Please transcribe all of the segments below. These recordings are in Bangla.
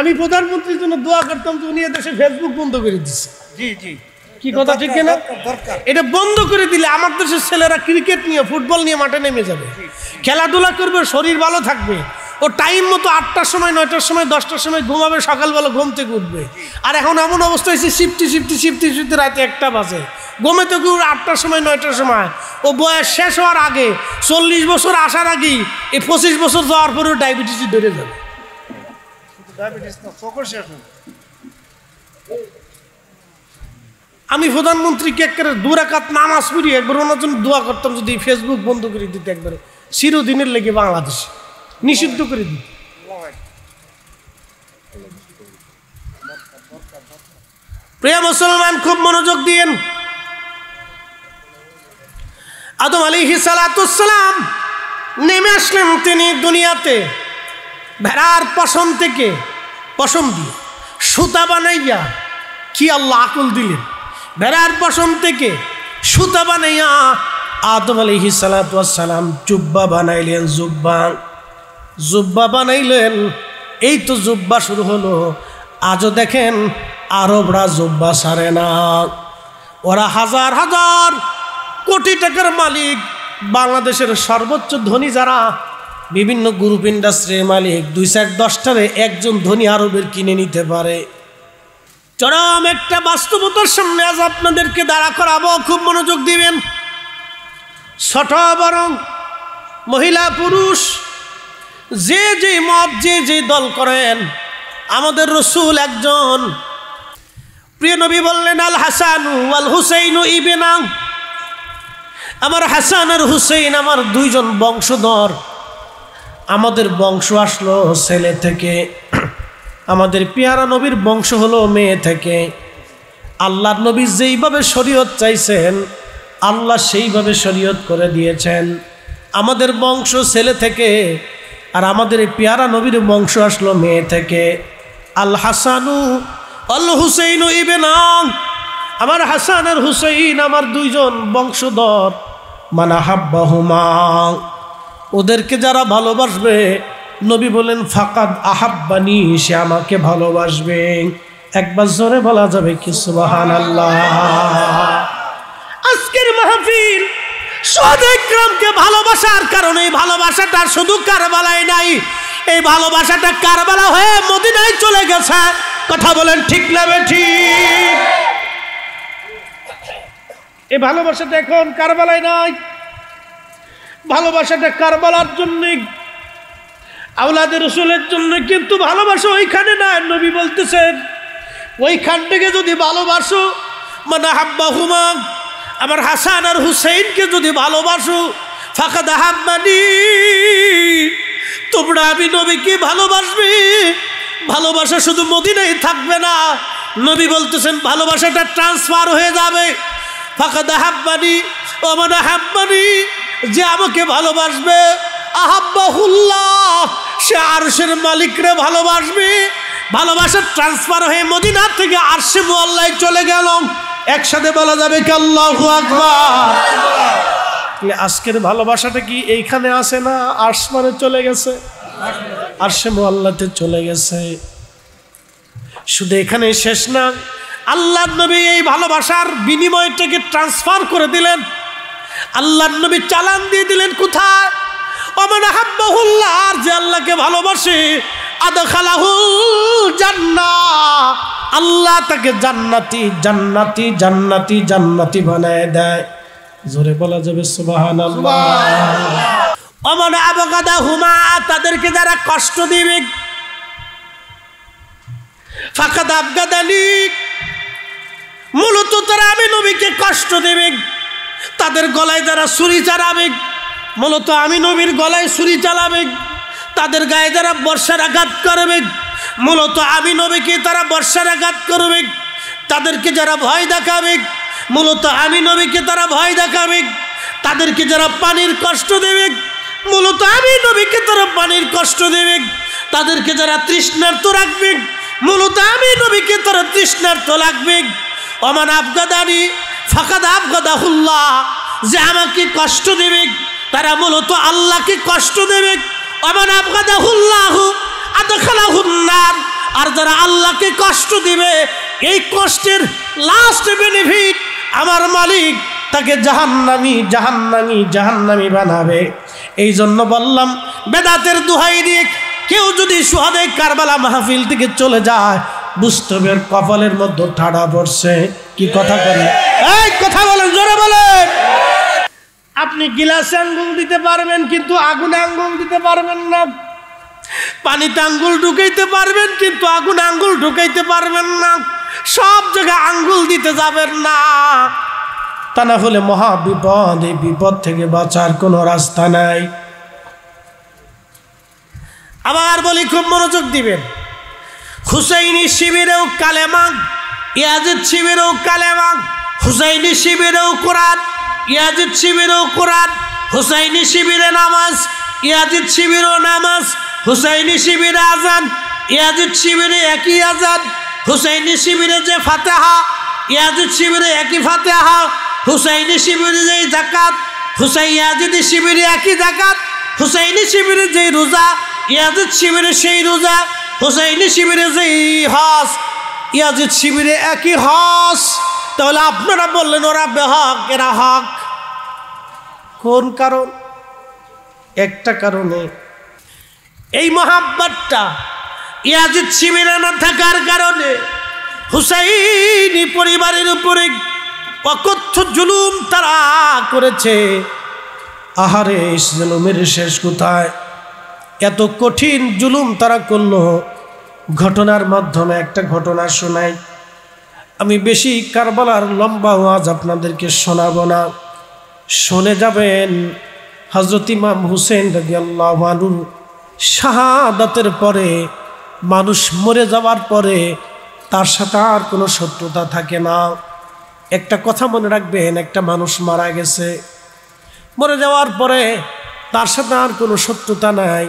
আমি প্রধানমন্ত্রীর জন্য দোয়া করতাম যে উনি দেশে ফেসবুক বন্ধ করে দিচ্ছে জি জি কি কথা ঠিক কিনা এটা বন্ধ করে দিলে আমার দেশের ছেলেরা ক্রিকেট নিয়ে ফুটবল নিয়ে মাঠে নেমে যাবে খেলাধুলা করবে শরীর ভালো থাকবে ও টাইম মতো আটটার সময় নয়টার সময় দশটার সময় ঘুমাবে সকালবেলা ঘুম থেকে উঠবে আর এখন এমন অবস্থা হয়েছে শিফটি শিফটি শিফটি শিফটি রাতে একটা বাজে ঘুমে তো কেউ আটটার সময় নয়টার সময় ও বয়স শেষ হওয়ার আগে চল্লিশ বছর আসার আগেই এই পঁচিশ বছর যাওয়ার পরেও ডায়াবেটিস ধরে যাবে আমি প্রধানমন্ত্রী কে করে আমি প্রধানমন্ত্রীকে একবারে দুরাকাত নামাজ পড়ি একবার ওনার জন্য দোয়া করতাম যদি ফেসবুক বন্ধ করে দিতে একবারে চিরদিনের লেগে বাংলাদেশ নিষিদ্ধ করে দিত প্রিয় মুসলমান খুব মনোযোগ দিয়েন আদম আলী হিসালাম নেমে আসলেন তিনি দুনিয়াতে ভেড়ার পশম থেকে পশম দিয়ে সুতা বানাইয়া কি আল্লাহ আকুল দিলেন ভেড়ার পশম থেকে সুতা বানাইয়া আদম আলহি সালাম জুব্বা বানাইলেন জুব্বা জুব্বা বানাইলেন এই তো জুব্বা শুরু হলো আজও দেখেন আরবরা জুব্বা সারে না ওরা হাজার হাজার কোটি টাকার মালিক বাংলাদেশের সর্বোচ্চ ধনী যারা বিভিন্ন গ্রুপ ইন্ডাস্ট্রির মালিক দুই চার দশটারে একজন ধনী আরবের কিনে নিতে পারে চরম একটা বাস্তবতার সামনে আজ আপনাদেরকে দাঁড়া করাবো খুব মনোযোগ দিবেন ছোট বরং মহিলা পুরুষ যে যে মত যে যে দল করেন আমাদের রসুল একজন প্রিয় নবী বললেন আল হাসান আল হুসেইন ইবেনাং আমার হাসান আর হুসেইন আমার দুইজন বংশধর আমাদের বংশ আসলো ছেলে থেকে আমাদের পেয়ারা নবীর বংশ হলো মেয়ে থেকে আল্লাহ নবী যেইভাবে শরীয়ত চাইছেন আল্লাহ সেইভাবে শরীয়ত করে দিয়েছেন আমাদের বংশ ছেলে থেকে আর আমাদের পেয়ারা নবীর বংশ আসলো মেয়ে থেকে আল হাসানু আল হুসেইন ইবেনা আমার হাসান আর হুসেইন আমার দুইজন বংশধর মানা হাব্বাহুমা ওদেরকে যারা ভালোবাসবে নবী বলেন ফাকাদ আহাব্বানি সে আমাকে ভালোবাসবে একবার জোরে বলা যাবে কি সুবাহান আল্লাহ আজকের মাহফিল সদেক্রমকে ভালোবাসার কারণে এই ভালোবাসাটা শুধু কারবালায় নাই এই ভালোবাসাটা কারবালা হয়ে মদিনায় চলে গেছে কথা বলেন ঠিক না বেঠি এই ভালোবাসাটা এখন কারবালায় নাই ভালোবাসাটা কারবালার জন্যে আউলাদের রসুলের জন্য কিন্তু ভালোবাসা ওইখানে না নবী বলতেছেন ওইখান থেকে যদি ভালোবাসো মানে হাব্বা হুমা আমার হাসান আর হুসেইনকে যদি ভালোবাসো ফাঁকা দাহাব্বানি তোমরা আমি নবীকে ভালোবাসবে ভালোবাসা শুধু মদিনাই থাকবে না নবী বলতেছেন ভালোবাসাটা ট্রান্সফার হয়ে যাবে ফাঁকা দাহাব্বানি ও মানে হাব্বানি যে আমাকে ভালোবাসবে আহাবাহুল্লাহ সে আরশের মালিকরে ভালোবাসবে ভালোবাসার ট্রান্সফার হয়ে মদিনার থেকে আরশে মোয়াল্লায় চলে গেল একসাথে বলা যাবে কি আকবার আজকের ভালোবাসাটা কি এইখানে আসে না আর্শ মানে চলে গেছে আরশে মোয়াল্লাতে চলে গেছে শুধু এখানে শেষ না আল্লাহ নবী এই ভালোবাসার বিনিময়টাকে ট্রান্সফার করে দিলেন আল্লাহ নবী চালান দিয়ে দিলেন কোথায় অমান আহাব্বাহুল্লাহ যে আল্লাহকে ভালোবাসে আল্লাহ তাকে জান্নাতি জান্নাতি জান্নাতি জান্নাতি বানায় দেয় জোরে বলা যাবে সুবাহান অমন আবগাদা হুমা তাদেরকে যারা কষ্ট দিবে ফাঁকা দাবগাদালি মূলত তারা আমি নবীকে কষ্ট দেবে তাদের গলায় যারা ছুরি চালাবে মূলত আমি নবীর গলায় ছুরি চালাবে তাদের গায়ে যারা বর্ষার আঘাত করবে মূলত আমি নবীকে তারা বর্ষার আঘাত করবে তাদেরকে যারা ভয় দেখাবে মূলত আমি নবীকে তারা ভয় দেখাবে তাদেরকে যারা পানির কষ্ট দেবে মূলত আমি নবীকে তারা পানির কষ্ট দেবে তাদেরকে যারা তৃষ্ণার্ত রাখবে মূলত আমি নবীকে তারা তৃষ্ণার্ত রাখবে অমান আফগাদারি ফাঁকা দাব গদাহুল্লাহ যে আমাকে কষ্ট দেবে তারা মূলত আল্লাহকে কষ্ট দেবে আমার আবগাদাহুল্লাহ আদখালাহুল্লার আর যারা আল্লাহকে কষ্ট দিবে এই কষ্টের লাস্ট বেনিফিট আমার মালিক তাকে জাহান্নামি জাহান্নামি জাহান্নামি বানাবে এই জন্য বললাম বেদাতের দুহাই দিয়ে কেউ যদি সোহাদে কারবালা মাহফিল থেকে চলে যায় মুস্তফের কপালের মধ্যে ঠাড়া পড়ছে কি কথা বলে এই কথা বলেন জোরে বলেন আপনি গিলাসে আঙ্গুল দিতে পারবেন কিন্তু আগুনে আঙ্গুল দিতে পারবেন না পানিতে আঙ্গুল ঢুকাইতে পারবেন কিন্তু আগুন আঙ্গুল ঢুকাইতে পারবেন না সব জায়গায় আঙ্গুল দিতে যাবেন না তা না হলে মহা বিপদ এই বিপদ থেকে বাঁচার কোনো রাস্তা নাই আবার বলি খুব মনোযোগ দিবেন হুসাইনি শিবিরেও কালেমাং ইয়াজিদ শিবিরেও কালেমাং হুসাইনি শিবিরেও কোরআন ইয়াজিদ শিবিরেও কোরআন হুসাইনি শিবিরে নামাজ ইয়াজিদ শিবিরও নামাজ হুসাইনি শিবিরে আজান ইয়াজিদ শিবিরে একই আজান হুসাইনি শিবিরে যে ফাতেহা ইয়াজিদ শিবিরে একই ফাতেহা হুসাইনি শিবিরে যেই জাকাত হুসাইন ইয়াজিদি শিবিরে একই জাকাত হুসাইনি শিবিরে যেই রোজা ইয়াজিদ শিবিরে সেই রোজা হুসাইনি শিবিরে যেই হাস ইয়াজিদ শিবিরে একই হাস তাহলে আপনারা বললেন ওরা বেহাক এরা হক কোন কারণ একটা কারণে এই মহাব্বারটা ইয়াজিদ শিবিরে না থাকার কারণে হুসাইনি পরিবারের উপরে অকথ্য জুলুম তারা করেছে আহারে ইসলামের শেষ কোথায় এত কঠিন জুলুম তারা করল ঘটনার মাধ্যমে একটা ঘটনা শোনাই আমি বেশি কারবালার লম্বা ওয়াজ আপনাদেরকে শোনাব না শুনে যাবেন হজরত ইমাম হুসেন রাজি শাহাদাতের পরে মানুষ মরে যাওয়ার পরে তার সাথে আর কোনো শত্রুতা থাকে না একটা কথা মনে রাখবেন একটা মানুষ মারা গেছে মরে যাওয়ার পরে তার সাথে আর কোনো শত্রুতা নাই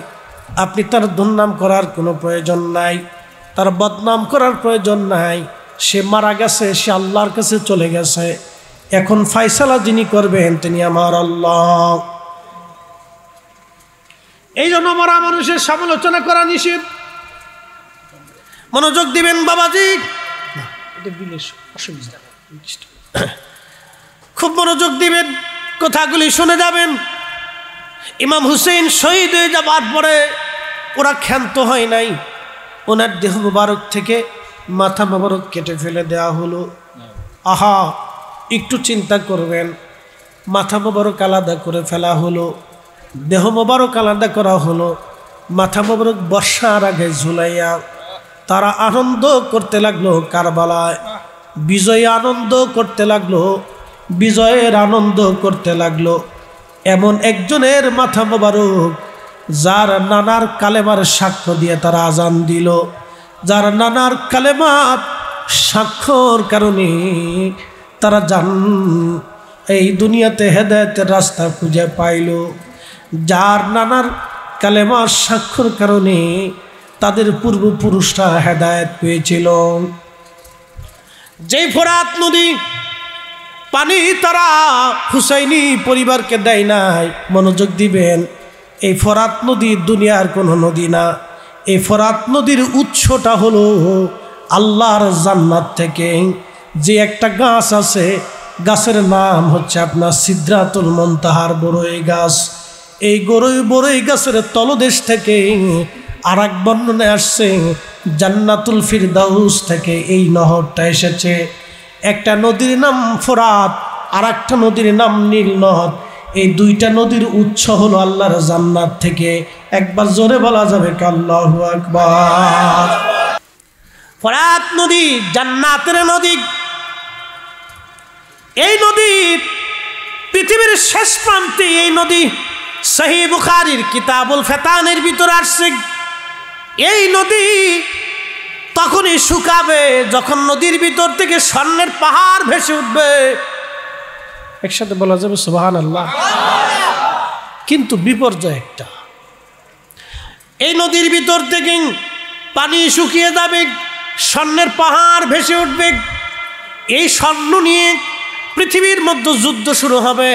আপনি তার দুর্নাম করার কোনো প্রয়োজন নাই তার বদনাম করার প্রয়োজন নাই সে মারা গেছে সে আল্লাহর কাছে চলে গেছে এখন ফাইসালা যিনি করবেন তিনি আমার আল্লাহ এই জন্য মরা মানুষের সমালোচনা করা নিষেধ মনোযোগ দিবেন বাবাজি খুব মনোযোগ দিবেন কথাগুলি শুনে যাবেন ইমাম হুসেন শহীদ হয়ে যাবার পরে ওরা ক্ষান্ত হয় নাই ওনার দেহ মুবারক থেকে মাথা মুবারক কেটে ফেলে দেওয়া হলো আহা একটু চিন্তা করবেন মাথা মুবারক আলাদা করে ফেলা হলো দেহ মুবারক আলাদা করা হলো মাথা মুবারক বর্ষার আগে ঝুলাইয়া তারা আনন্দ করতে লাগলো কারবালায় বিজয় আনন্দ করতে লাগলো বিজয়ের আনন্দ করতে লাগলো এমন একজনের মাথা মোবারক যার নানার কালেমার সাক্ষ্য দিয়ে তারা আজান দিল যার নানার কালেমার স্বাক্ষর কারণে তারা জান এই দুনিয়াতে হেদায়তের রাস্তা খুঁজে পাইল যার নানার কালেমার স্বাক্ষর কারণে তাদের পূর্বপুরুষরা হেদায়ত পেয়েছিল যেই ফোরাত নদী পানি তারা হুসাইনি পরিবারকে দেয় নাই মনোযোগ দিবেন এই ফরাত নদী দুনিয়ার কোনো নদী না এই ফরাত নদীর উৎসটা হলো আল্লাহর জান্নাত থেকে যে একটা গাছ আছে গাছের নাম হচ্ছে আপনার সিদ্ধাতুল মন্তাহার বড়ই গাছ এই গরুই বড়ই গাছের তলদেশ থেকে আর এক বর্ণনে আসছে জান্নাতুল ফিরদাউস থেকে এই নহরটা এসেছে একটা নদীর নাম ফোরাত আর একটা নদীর নাম নীল নদ এই দুইটা নদীর উৎস হলো আল্লাহর জান্নাত থেকে একবার জোরে বলা যাবে কাল্লাহ একবার ফরাত নদী জান্নাতের নদী এই নদী পৃথিবীর শেষ প্রান্তে এই নদী সহি বুখারির কিতাবুল ফেতানের ভিতরে আসছে এই নদী তখনই শুকাবে যখন নদীর ভিতর থেকে স্বর্ণের পাহাড় ভেসে উঠবে একসাথে বলা যাবে সুবাহান আল্লাহ কিন্তু বিপর্যয় একটা এই নদীর ভিতর থেকে পানি শুকিয়ে যাবে স্বর্ণের পাহাড় ভেসে উঠবে এই স্বর্ণ নিয়ে পৃথিবীর মধ্যে যুদ্ধ শুরু হবে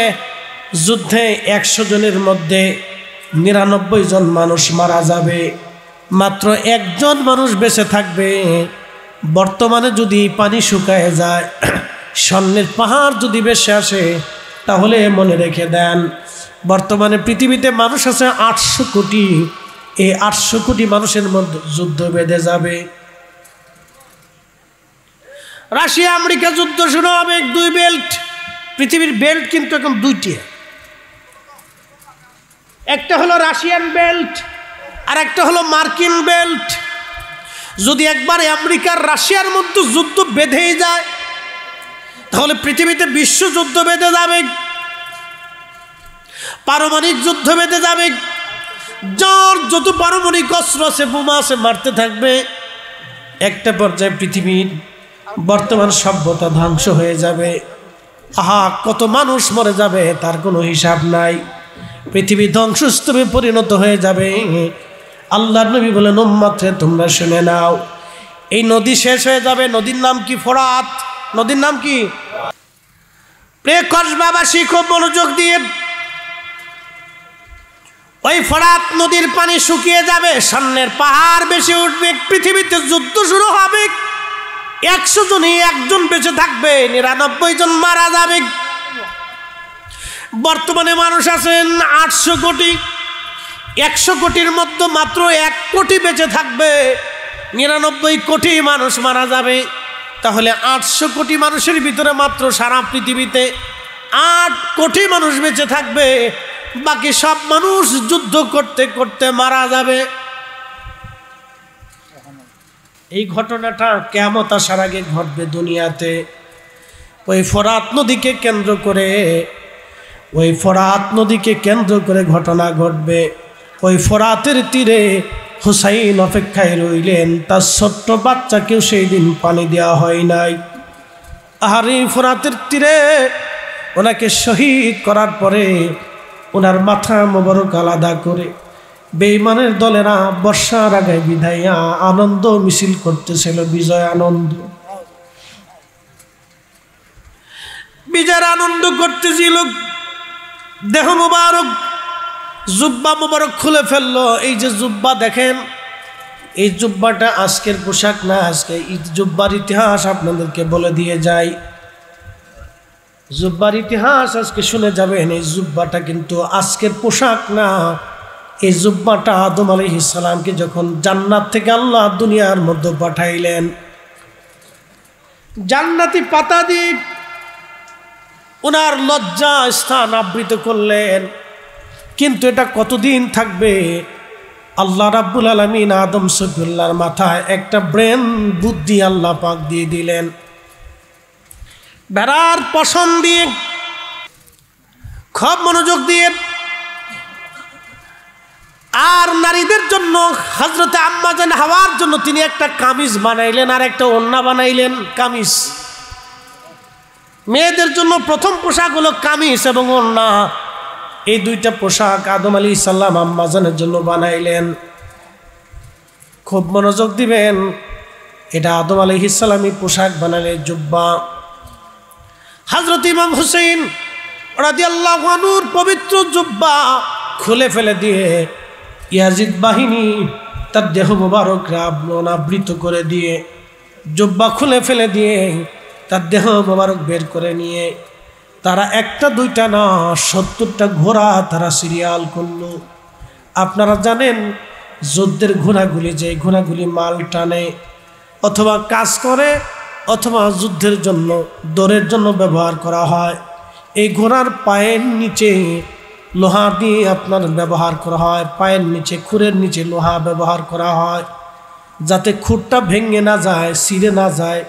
যুদ্ধে একশো জনের মধ্যে নিরানব্বই জন মানুষ মারা যাবে মাত্র একজন মানুষ বেঁচে থাকবে বর্তমানে যদি পানি শুকায় যায় স্বর্ণের পাহাড় যদি বেশি আসে তাহলে মনে রেখে দেন বর্তমানে পৃথিবীতে মানুষ আছে আটশো কোটি এই আটশো কোটি মানুষের মধ্যে যুদ্ধ বেঁধে যাবে রাশিয়া আমেরিকা যুদ্ধ শুরু হবে দুই বেল্ট পৃথিবীর বেল্ট কিন্তু এখন দুইটি একটা হলো রাশিয়ান বেল্ট আর একটা হলো মার্কিন বেল্ট যদি একবার আমেরিকার রাশিয়ার মধ্যে যুদ্ধ বেঁধেই যায় তাহলে পৃথিবীতে বিশ্ব যুদ্ধ বেঁধে যাবে পারমাণিক যুদ্ধ বেঁধে যাবে যার যত পারমাণিক অস্ত্র আছে বোমা আছে মারতে থাকবে একটা পর্যায়ে পৃথিবীর বর্তমান সভ্যতা ধ্বংস হয়ে যাবে আহা কত মানুষ মরে যাবে তার কোনো হিসাব নাই পৃথিবী ধ্বংসস্তূপে পরিণত হয়ে যাবে আল্লাহ নবী বলেন উম্মতে তোমরা শুনে নাও এই নদী শেষ হয়ে যাবে নদীর নাম কি ফোরাত নদীর নাম কি কসবাবাসী খুব মনোযোগ দিয়ে ওই ফরাত নদীর পানি শুকিয়ে যাবে সামনের পাহাড় বেশি উঠবে পৃথিবীতে যুদ্ধ শুরু হবে একশো জনই একজন বেঁচে থাকবে নিরানব্বই জন মারা যাবে বর্তমানে মানুষ আছেন আটশো কোটি একশো কোটির মধ্যে মাত্র এক কোটি বেঁচে থাকবে নিরানব্বই কোটি মানুষ মারা যাবে তাহলে আটশো কোটি মানুষের ভিতরে মাত্র সারা পৃথিবীতে আট কোটি মানুষ বেঁচে থাকবে বাকি সব মানুষ যুদ্ধ করতে করতে মারা যাবে এই ঘটনাটা কেমত আসার আগে ঘটবে দুনিয়াতে ওই ফরাত নদীকে কেন্দ্র করে ওই ফরাত নদীকে কেন্দ্র করে ঘটনা ঘটবে ওই ফোরাতের তীরে হুসাইন অপেক্ষায় রইলেন তার ছোট্ট বাচ্চাকেও সেই দিন পানি দেওয়া হয় নাই আর এই ফোরাতের তীরে ওনাকে শহীদ করার পরে ওনার মাথা মোবারক আলাদা করে বেইমানের দলেরা বর্ষার আগে বিধাইয়া আনন্দ মিছিল করতেছিল বিজয় আনন্দ বিজয়ের আনন্দ করতেছিল দেহ মোবারক জুব্বা মোবারক খুলে ফেললো এই যে জুব্বা দেখেন এই জুব্বাটা আজকের পোশাক না আজকে জুব্বার ইতিহাস আপনাদেরকে বলে দিয়ে যাই জুব্বার ইতিহাস আজকে শুনে যাবেন এই জুব্বাটা কিন্তু আজকের পোশাক না এই জুব্বাটা আদম আলী ইসালামকে যখন জান্নাত থেকে আল্লাহ দুনিয়ার মধ্যে পাঠাইলেন জান্নাতি পাতা দিয়ে ওনার লজ্জা স্থান আবৃত করলেন কিন্তু এটা কতদিন থাকবে আল্লাহ রাব্বুল আলমিন আদম সফিউল্লাহর মাথায় একটা ব্রেন বুদ্ধি আল্লাহ পাক দিয়ে দিলেন বেড়ার পশম দিয়ে খুব মনোযোগ দিয়ে আর নারীদের জন্য হজরতে আম্মাজান হওয়ার জন্য তিনি একটা কামিজ বানাইলেন আর একটা অন্না বানাইলেন কামিজ মেয়েদের জন্য প্রথম পোশাক হলো কামিজ এবং ওন্না এই দুইটা পোশাক আদম আলী ইসাল্লাম আম্মাজানের জন্য বানাইলেন খুব মনোযোগ দিবেন এটা আদম আলী ইসাল্লামই পোশাক বানালে জুব্বা হাজরত ইমাম হুসেন রাজিয়াল্লাহানুর পবিত্র জুব্বা খুলে ফেলে দিয়ে ইয়াজিদ বাহিনী তার দেহ মোবারক রাবণ আবৃত করে দিয়ে জুব্বা খুলে ফেলে দিয়ে তার দেহ মোবারক বের করে নিয়ে তারা একটা দুইটা না সত্তরটা ঘোড়া তারা সিরিয়াল করলো আপনারা জানেন যুদ্ধের ঘোড়াগুলি যে ঘোড়াগুলি মাল টানে অথবা কাজ করে অথবা যুদ্ধের জন্য দৌড়ের জন্য ব্যবহার করা হয় এই ঘোড়ার পায়ের নিচে লোহা দিয়ে আপনার ব্যবহার করা হয় পায়ের নিচে খুরের নিচে লোহা ব্যবহার করা হয় যাতে খুরটা ভেঙে না যায় সিরে না যায়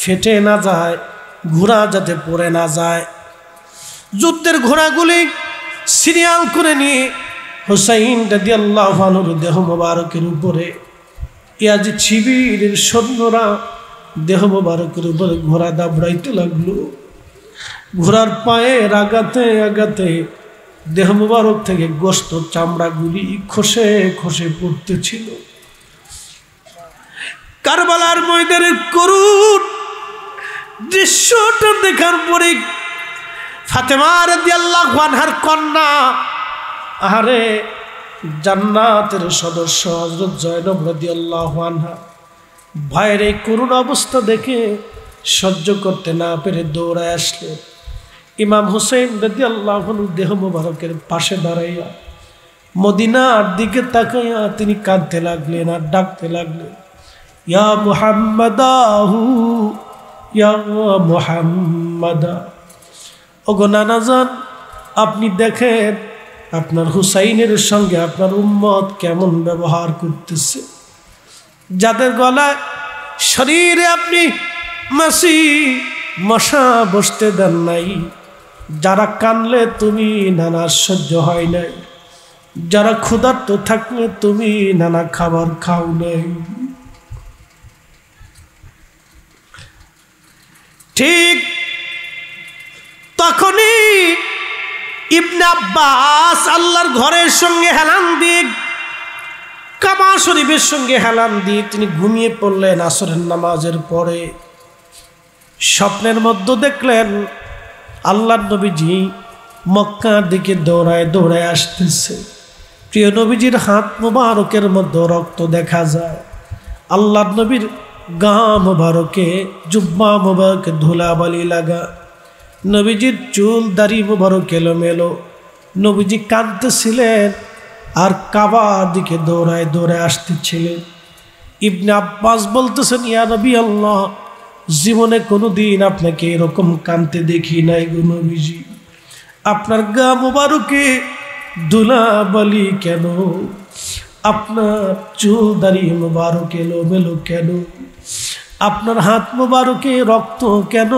ফেটে না যায় ঘোড়া যাতে পড়ে না যায় যুদ্ধের ঘোড়াগুলি সিরিয়াল করে নিয়ে হোসাইন দাদি আল্লাহ আলুর দেহ মোবারকের উপরে ইয়াজ শিবিরের সৈন্যরা দেহ মোবারকের উপরে ঘোড়া দাবড়াইতে লাগলো ঘোড়ার পায়ে আগাতে আগাতে দেহ মোবারক থেকে গোস্ত চামড়াগুলি খসে খসে পড়তেছিল কারবালার ময়দানের করুণ দৃশ্যটা দেখার পরে ফাতেমার দিয়াল্লাহার কন্যা আহারে জান্নাতের সদস্য হজরত জয়নব রদিয়াল্লাহানহা ভাইয়ের এই করুণ অবস্থা দেখে সহ্য করতে না পেরে দৌড়ায় আসলে ইমাম হুসেন রদি আল্লাহন দেহ মুবারকের পাশে দাঁড়াইয়া মদিনার দিকে তাকাইয়া তিনি কাঁদতে লাগলেন আর ডাকতে লাগলেন ইয়া মুহাম্মাদাহু ইয়া মুহাম্মাদা ওগো নানাজান আপনি দেখেন আপনার হুসাইনের সঙ্গে আপনার উম্মত কেমন ব্যবহার করতেছে যাদের গলায় শরীরে আপনি মাসি মশা বসতে দেন নাই যারা কানলে তুমি নানা সহ্য হয় নাই যারা ক্ষুধার্ত থাকলে তুমি নানা খাবার খাও নাই ঠিক তখনই ইবনে আব্বাস আল্লাহর ঘরের সঙ্গে হেলান দিয়ে কামা শরীফের সঙ্গে হেলান দিয়ে তিনি ঘুমিয়ে পড়লেন আসরের নামাজের পরে স্বপ্নের মধ্যে দেখলেন আল্লাহর নবীজি মক্কার দিকে দৌড়ায় দৌড়ায় আসতেছে প্রিয় নবীজির হাত মোবারকের মধ্যে রক্ত দেখা যায় আল্লাহ নবীর গা মোবারকে জুব্বা মোবারকে ধুলাবালি লাগা নবীজির চুল দাড়ি মুবারক মেলো নবীজি কাঁদতেছিলেন আর কাবার দিকে দৌড়ায় দৌড়ায় আসতেছিলেন ইবনে আব্বাস বলতেছেন ইয়া নবী আল্লাহ জীবনে কোনো দিন আপনাকে এরকম কাঁদতে দেখি নাই গো নবীজি আপনার গা মুবারকে বলি কেন আপনার চুল দাঁড়িয়ে এলো মেলো কেন আপনার হাত মুবারকে রক্ত কেন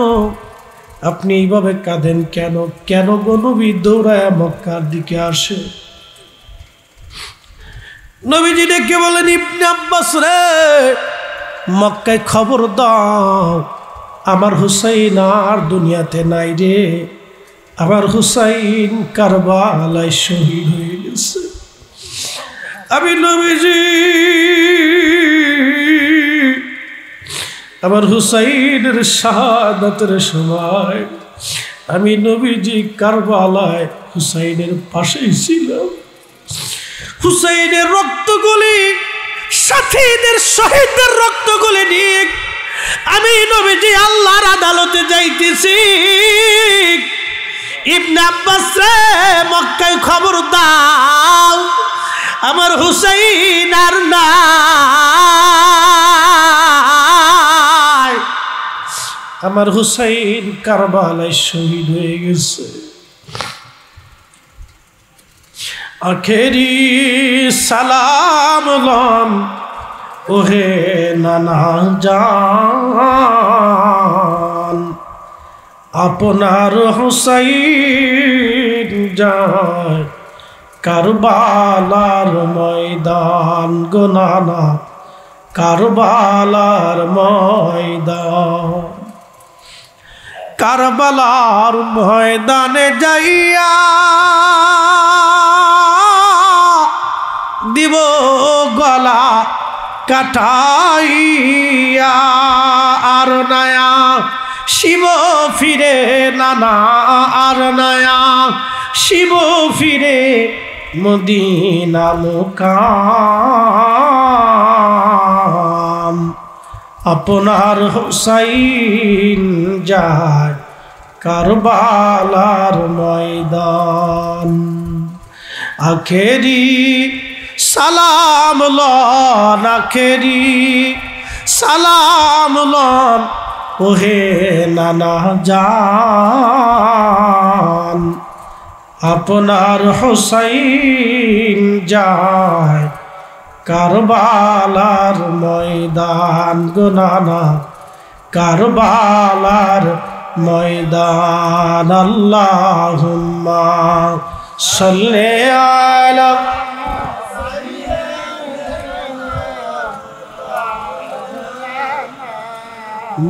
আপনি এইভাবে কাঁদেন কেন কেন গনবী দৌড়ায় মক্কার দিকে আসে নবীজি ডেকে বলেন ইবনে আব্বাস রে মক্কায় খবর দাও আমার হুসাইন আর দুনিয়াতে নাই রে আমার হুসাইন কারবালায় শহীদ হয়ে গেছে আমি নবীজি আমার হুসাইনের শাহাদাতের সময় আমি নবীজি কারবালায় হুসাইনের পাশেই ছিলাম হুসাইনের রক্তগুলি সাথীদের রক্ত রক্তগুলি নিয়ে আমি নবীজি আল্লাহর আদালতে যাইতেছি ইবনে আব্বাস রে মক্কায় খবর দাও আমার হুসাইন আর না আমার হুসাইন কারবালায় শহীদ হয়ে গেছে আখেরি সালাম গম ওহে নানা যান আপনার হুসাইন যায় কারবালার ময়দান গো নানা কারবালার ময়দান কারবালার ময়দানে যাইয়া দিব গলা কাটাইয়া আর নয়া শিব ফিরে নানা আর নয়া শিব ফিরে মদিনা মুকাম আপনার হুসাইন যায় কারবালার ময়দান আখেরি সালাম লন আখেরি সালাম লন ওহে নানা যান আপনার হুসাইন যায় কারবালার ময়দান গো নানা কারবালার ময়দান আল্লাহ সল্লে আলা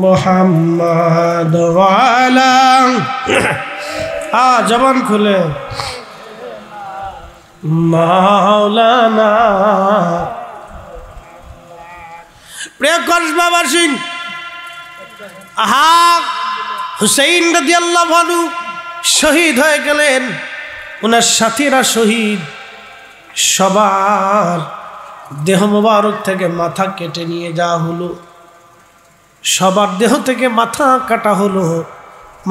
মোহাম্মদ আ জবান খুলে মাওলানা প্রিয় সিং আহা হুসেইন রদি আল্লাহ শহীদ হয়ে গেলেন ওনার সাথীরা শহীদ সবার দেহ মুবারক থেকে মাথা কেটে নিয়ে যাওয়া হলো সবার দেহ থেকে মাথা কাটা হলো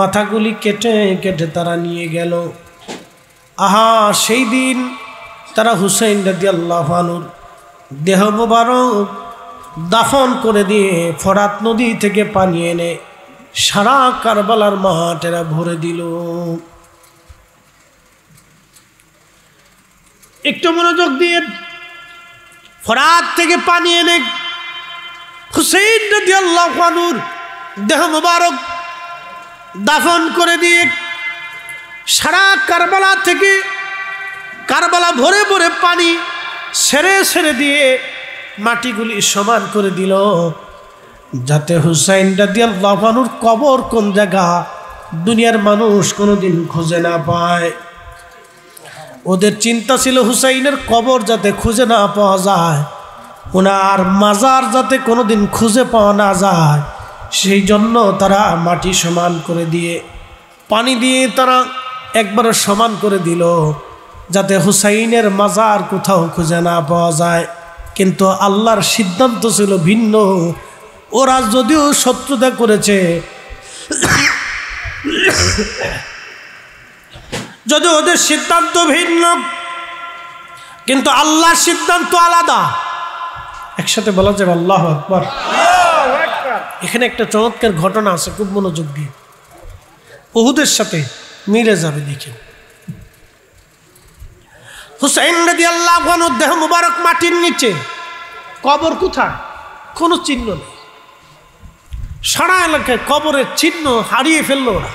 মাথাগুলি কেটে কেটে তারা নিয়ে গেল আহা সেই দিন তারা হুসেন রাজি আল্লাহানুর দেহ মোবারক দাফন করে দিয়ে ফরাত নদী থেকে পানি এনে সারা কারবালার মাহাটেরা ভরে দিল একটু মনোযোগ দিয়ে ফরাত থেকে পানি এনে হুসেন রাজি আল্লাহানুর দেহ মোবারক দাফন করে দিয়ে সারা কারবালা থেকে কারবালা ভরে ভরে পানি সেরে সেরে দিয়ে মাটিগুলি সমান করে দিল যাতে হুসাইন লাভানুর কবর কোন জায়গা দুনিয়ার মানুষ কোনোদিন খুঁজে না পায় ওদের চিন্তা ছিল হুসাইনের কবর যাতে খুঁজে না পাওয়া যায় ওনার মাজার যাতে কোনোদিন খুঁজে পাওয়া না যায় সেই জন্য তারা মাটি সমান করে দিয়ে পানি দিয়ে তারা একবারও সমান করে দিল যাতে হুসাইনের মাজার কোথাও খুঁজে না পাওয়া যায় কিন্তু আল্লাহর সিদ্ধান্ত ছিল ভিন্ন ওরা যদিও শত্রুতা করেছে যদি ওদের সিদ্ধান্ত ভিন্ন কিন্তু আল্লাহর সিদ্ধান্ত আলাদা একসাথে বলা যাবে আল্লাহ আকবর এখানে একটা চমৎকার ঘটনা আছে খুব মনোযোগ দিয়ে বহুদের সাথে মিলে যাবে দেখেন হুসাইন রাজি আল্লাহ দেহ মুবারক মাটির নিচে কবর কোথায় কোনো চিহ্ন নেই সারা এলাকায় কবরের চিহ্ন হারিয়ে ফেললো ওরা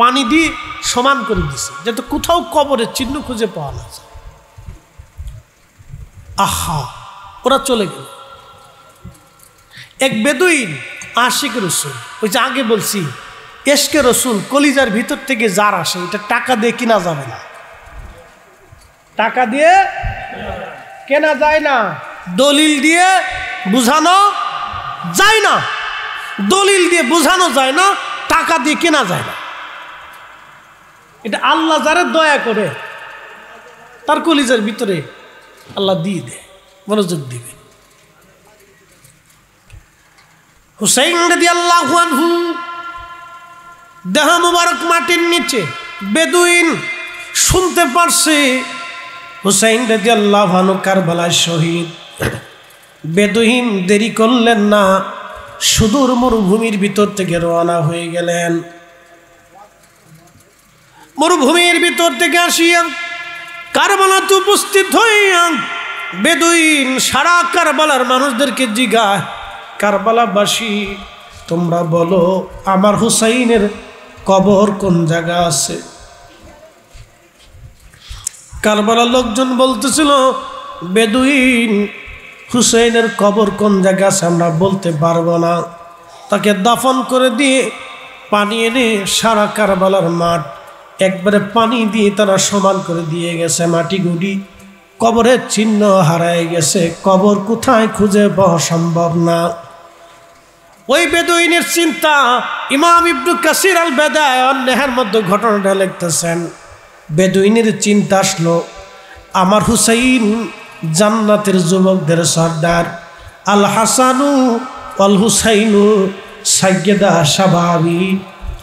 পানি দিয়ে সমান করে দিছে যাতে কোথাও কবরের চিহ্ন খুঁজে পাওয়া না যায় আহা ওরা চলে গেল এক বেদুইন আশিক রসুল ওই যে আগে বলছি এসকে রসুল কলিজার ভিতর থেকে যার আসে এটা টাকা দিয়ে কেনা যাবে না টাকা দিয়ে কেনা যায় না দলিল দিয়ে বুঝানো যায় না দলিল দিয়ে বুঝানো যায় না টাকা দিয়ে কেনা যায় না এটা আল্লাহ যারে দয়া করে তার কলিজার ভিতরে আল্লাহ দিয়ে দেয় মনোযোগ দিবে হুসাইন আল্লাহ দেহ মুবারক মাটির নিচে বেদুইন শুনতে পারছে হুসাইন রেজি আল্লাহ ভানু কারবালার শহীদ বেদুইন দেরি করলেন না সুদূর মরুভূমির ভিতর থেকে রওনা হয়ে গেলেন মরুভূমির ভিতর থেকে আসিয়া কারবালাতে উপস্থিত হইয়া বেদুইন সারা কারবালার মানুষদেরকে জিগা কারবালাবাসী তোমরা বলো আমার হুসাইনের কবর কোন জায়গা আছে কারবালার লোকজন বলতেছিল বেদুইন হুসেনের কবর কোন জায়গা আছে আমরা বলতে পারবো না তাকে দাফন করে দিয়ে পানি এনে সারা কারবালার মাঠ একবারে পানি দিয়ে তারা সমান করে দিয়ে গেছে মাটি গুড়ি কবরের চিহ্ন হারায় গেছে কবর কোথায় খুঁজে পাওয়া সম্ভব না ওই বেদুইনের চিন্তা ইমাম ইবনু কাসির আল বেদায় নেহার মধ্যে ঘটনাটা লিখতেছেন বেদুইনের চিন্তা আসলো আমার হুসাইন জান্নাতের যুবকদের সর্দার আল হাসানু আল হুসাইনু সাইয়েদা সাবাবি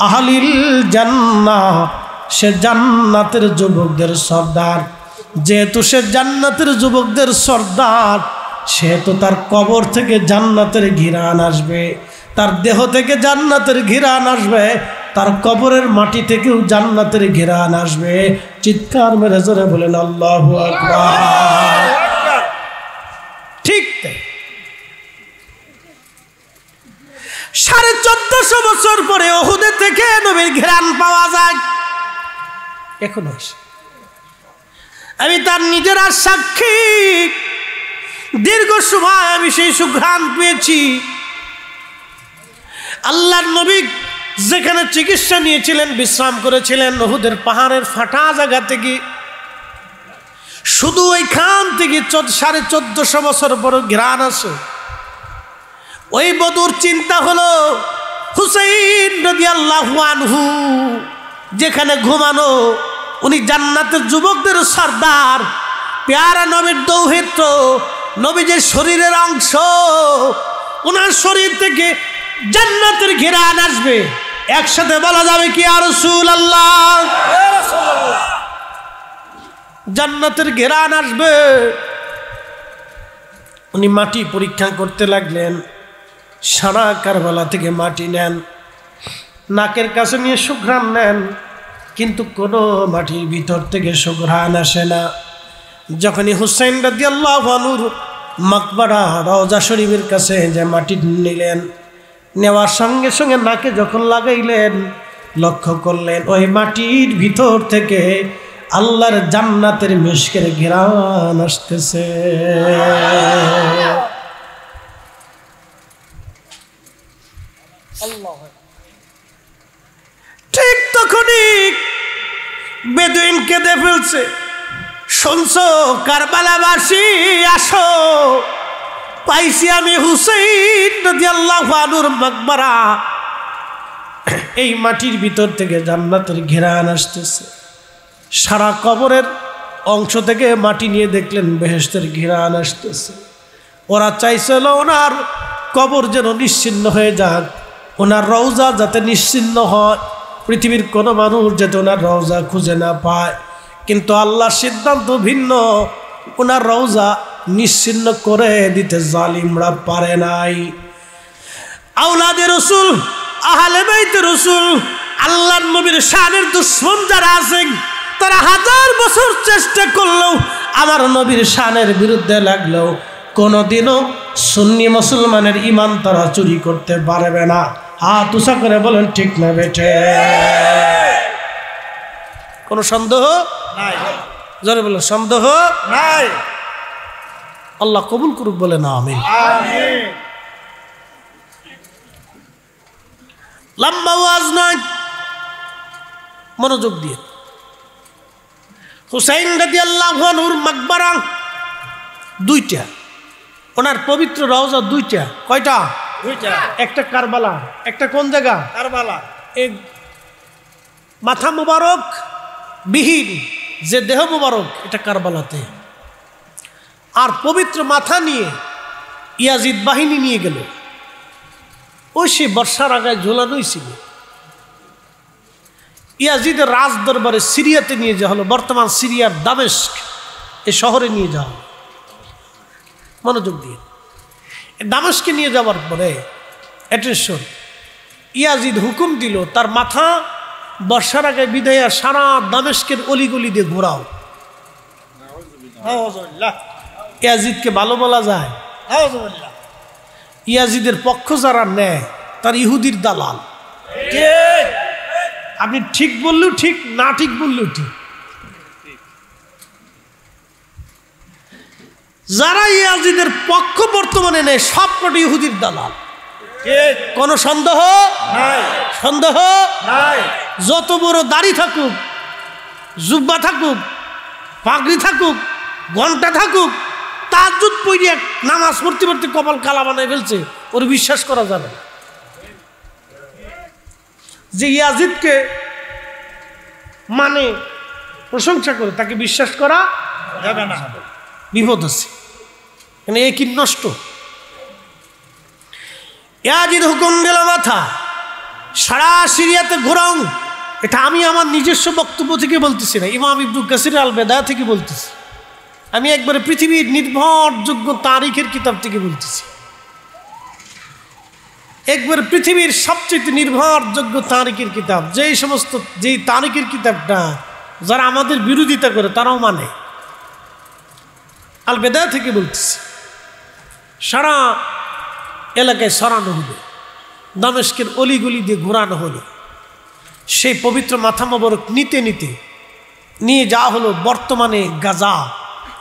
আহলিল জান্না সে জান্নাতের যুবকদের সর্দার যেহেতু সে জান্নাতের যুবকদের সর্দার সে তো তার কবর থেকে জান্নাতের ঘিরান আসবে তার দেহ থেকে জান্নাতের ঘিরান আসবে তার কবরের মাটি থেকেও জান্নাতের ঘিরান আসবে চিৎকার মেরে জোরে বলেন আল্লাহ ঠিক সাড়ে চোদ্দশো বছর পরে ওহুদে থেকে নবীর ঘেরান পাওয়া যায় এখনো আমি তার নিজের সাক্ষী দীর্ঘ সময় আমি সেই সুঘ্রাণ পেয়েছি আল্লাহর নবী যেখানে চিকিৎসা নিয়েছিলেন বিশ্রাম করেছিলেন নহুদের পাহাড়ের ফাটা জায়গা থেকে শুধু ওইখান থেকে সাড়ে চোদ্দশো বছর বড় ঘ্রাণ আছে ওই বদুর চিন্তা হলো হুসেইন নদী আল্লাহ যেখানে ঘুমানো উনি জান্নাতের যুবকদের সর্দার পেয়ারা নবীর দৌহিত্র নবীজির শরীরের অংশ ওনার শরীর থেকে জান্নাতের ঘেরান আসবে একসাথে বলা যাবে কি আর জান্নাতের ঘেরান আসবে উনি মাটি পরীক্ষা করতে লাগলেন সারা কারবালা থেকে মাটি নেন নাকের কাছে নিয়ে সুঘ্রাম নেন কিন্তু কোনো মাটির ভিতর থেকে সুঘ্রাণ আসে না যখনই হুসেন রাজি আল্লাহ মাকবারা রওজা শরীফের কাছে যে মাটি নিলেন নেওয়ার সঙ্গে সঙ্গে নাকে যখন লাগাইলেন লক্ষ্য করলেন ওই মাটির ভিতর থেকে আল্লাহর জান্নাতের মিশকের ঘেরান আসতেছে ঠিক তখনই বেদুইনকে কেঁদে ফেলছে শুনছো কারবালাবাসী আসো পাইছি আমি হুসেইনুর মকবরা এই মাটির ভিতর থেকে জান্নাতের ঘেরান আসতেছে সারা কবরের অংশ থেকে মাটি নিয়ে দেখলেন বেহেস্তের ঘেরান আসতেছে ওরা চাইছিল ওনার কবর যেন নিশ্চিন্ন হয়ে যাক ওনার রওজা যাতে নিশ্চিন্ন হয় পৃথিবীর কোনো মানুষ যাতে ওনার রওজা খুঁজে না পায় কিন্তু আল্লাহ সিদ্ধান্ত ভিন্ন ওনার রওজা নিশ্চিন্ন করে দিতে জালিমরা পারে নাই আউলাদে রসুল আহলে বাইতে রসুল আল্লাহর নবীর শানের দুশ্মন যারা আছেন তারা হাজার বছর চেষ্টা করলেও আমার নবীর শানের বিরুদ্ধে লাগলেও কোনোদিনও সুন্নি মুসলমানের ইমান তারা চুরি করতে পারবে না হাত তুষা করে বলেন ঠিক না বেটে কোনো সন্দেহ নাই জোরে বলুন সন্দেহ নাই আল্লাহ কবুল করুক বলে না আমি লম্বা ওয়াজ নয় মনোযোগ দিয়ে হুসাইন রাজি আল্লাহ মাকবারা দুইটা ওনার পবিত্র রওজা দুইটা কয়টা দুইটা একটা কারবালা একটা কোন জায়গা কারবালা এক মাথা মুবারক বিহীন যে দেহ মোবারক এটা কারবালাতে আর পবিত্র মাথা নিয়ে ইয়াজিদ বাহিনী নিয়ে গেল ওই সে বর্ষার আগায় ঝোলানোই ছিল ইয়াজিদের রাজ দরবারে সিরিয়াতে নিয়ে যাওয়া হলো বর্তমান সিরিয়ার দামেস্ক এ শহরে নিয়ে যাওয়া হলো মনোযোগ দিয়ে দামেশকে নিয়ে যাওয়ার পরে অ্যাটেনশন ইয়াজিদ হুকুম দিল তার মাথা বর্ষার আগে বিদায় সারা দামেশকের অলিগুলি দিয়ে ঘোরাও ইয়াজিদকে ভালো বলা যায় ইয়াজিদের পক্ষ যারা নেয় তার ইহুদির দালাল আপনি ঠিক বললেও ঠিক না ঠিক বললেও ঠিক যারা ইয়াজিদের পক্ষ বর্তমানে নেয় সবকটি ইহুদির দালাল কোন সন্দেহ নাই সন্দেহ নাই যত বড় দাড়ি থাকুক জুব্বা থাকুক পাগড়ি থাকুক ঘন্টা থাকুক তাজুদ পড়িয়ে নামাজ পড়তে পড়তে কপাল কালা বানায় ফেলছে ওর বিশ্বাস করা যাবে যে ইয়াজিদকে মানে প্রশংসা করে তাকে বিশ্বাস করা যাবে না বিপদ আছে মানে এ কি নষ্ট ইয়াজিদ হুকুম গেল মাথা সারা সিরিয়াতে ঘোরাং এটা আমি আমার নিজস্ব বক্তব্য থেকে বলতেছি না ইমাম ইবদুল কাসির আল বেদা থেকে বলতেছি আমি একবারে পৃথিবীর নির্ভরযোগ্য তারিখের কিতাব থেকে বলতেছি একবার পৃথিবীর সবচেয়ে নির্ভরযোগ্য তারিখের কিতাব যেই সমস্ত যেই তারিখের কিতাবটা যারা আমাদের বিরোধিতা করে তারাও মানে আল বেদা থেকে বলতেছি সারা এলাকায় সরানো হলো দামেশকের অলিগুলি দিয়ে ঘোরানো হলো সেই পবিত্র মাথা মবরক নিতে নিতে নিয়ে যাওয়া হলো বর্তমানে গাজা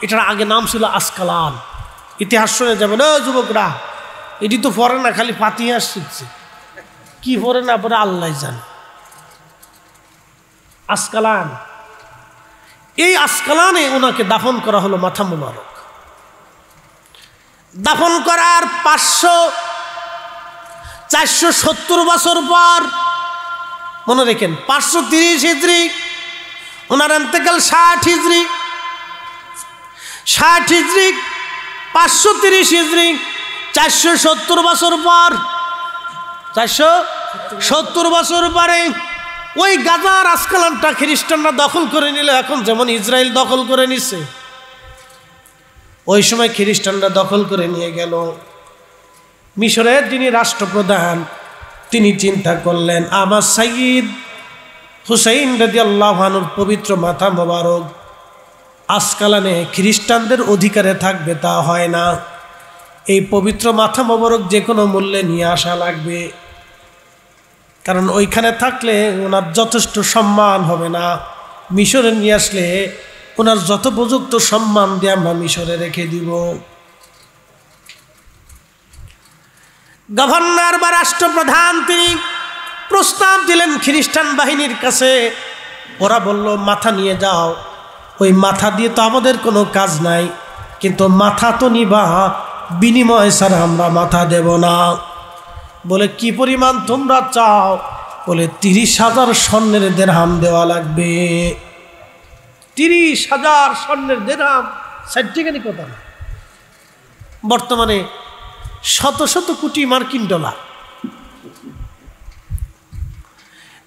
এটার আগে নাম ছিল আসকালাল ইতিহাস শুনে যাবে না যুবকরা এটি তো পড়ে না খালি ফাতিহাস শিখছে কি পড়ে না পরে আল্লাহ জানে আসকালান এই আসকালানে ওনাকে দাফন করা হলো মাথা মোবারক দাফন করার পাঁচশো চারশো সত্তর বছর পর মনে রেখেন পাঁচশো তিরিশ হিজড়ি ওনার এন্তেকাল ষাট হিজড়ি ষাট হিজড়ি পাঁচশো তিরিশ হিজড়ি চারশো সত্তর বছর পর চারশো সত্তর বছর পরে ওই গাজার আজকালামটা খ্রিস্টানরা দখল করে নিল এখন যেমন ইসরায়েল দখল করে নিচ্ছে ওই সময় খ্রিস্টানরা দখল করে নিয়ে গেল মিশরের যিনি রাষ্ট্রপ্রধান তিনি চিন্তা করলেন আমার সাইদ হুসাইন রাজি আল্লাহানুর পবিত্র মাথা মোবারক আজকালানে খ্রিস্টানদের অধিকারে থাকবে তা হয় না এই পবিত্র মাথা মোবারক যে কোনো মূল্যে নিয়ে আসা লাগবে কারণ ওইখানে থাকলে ওনার যথেষ্ট সম্মান হবে না মিশরে নিয়ে আসলে ওনার যথোপযুক্ত সম্মান দিয়ে আমরা মিশরে রেখে দিব গভর্নর বা রাষ্ট্রপ্রধান তিনি প্রস্তাব দিলেন খ্রিস্টান বাহিনীর কাছে ওরা বলল মাথা নিয়ে যাও ওই মাথা দিয়ে তো আমাদের কোনো কাজ নাই কিন্তু মাথা তো নিবা বিনিময় স্যার আমরা মাথা দেব না বলে কি পরিমাণ তোমরা চাও বলে তিরিশ হাজার স্বর্ণের হাম দেওয়া লাগবে তিরিশ হাজার স্বর্ণের দেরাম সাইটিখানি কত বর্তমানে শত শত কোটি মার্কিন ডলার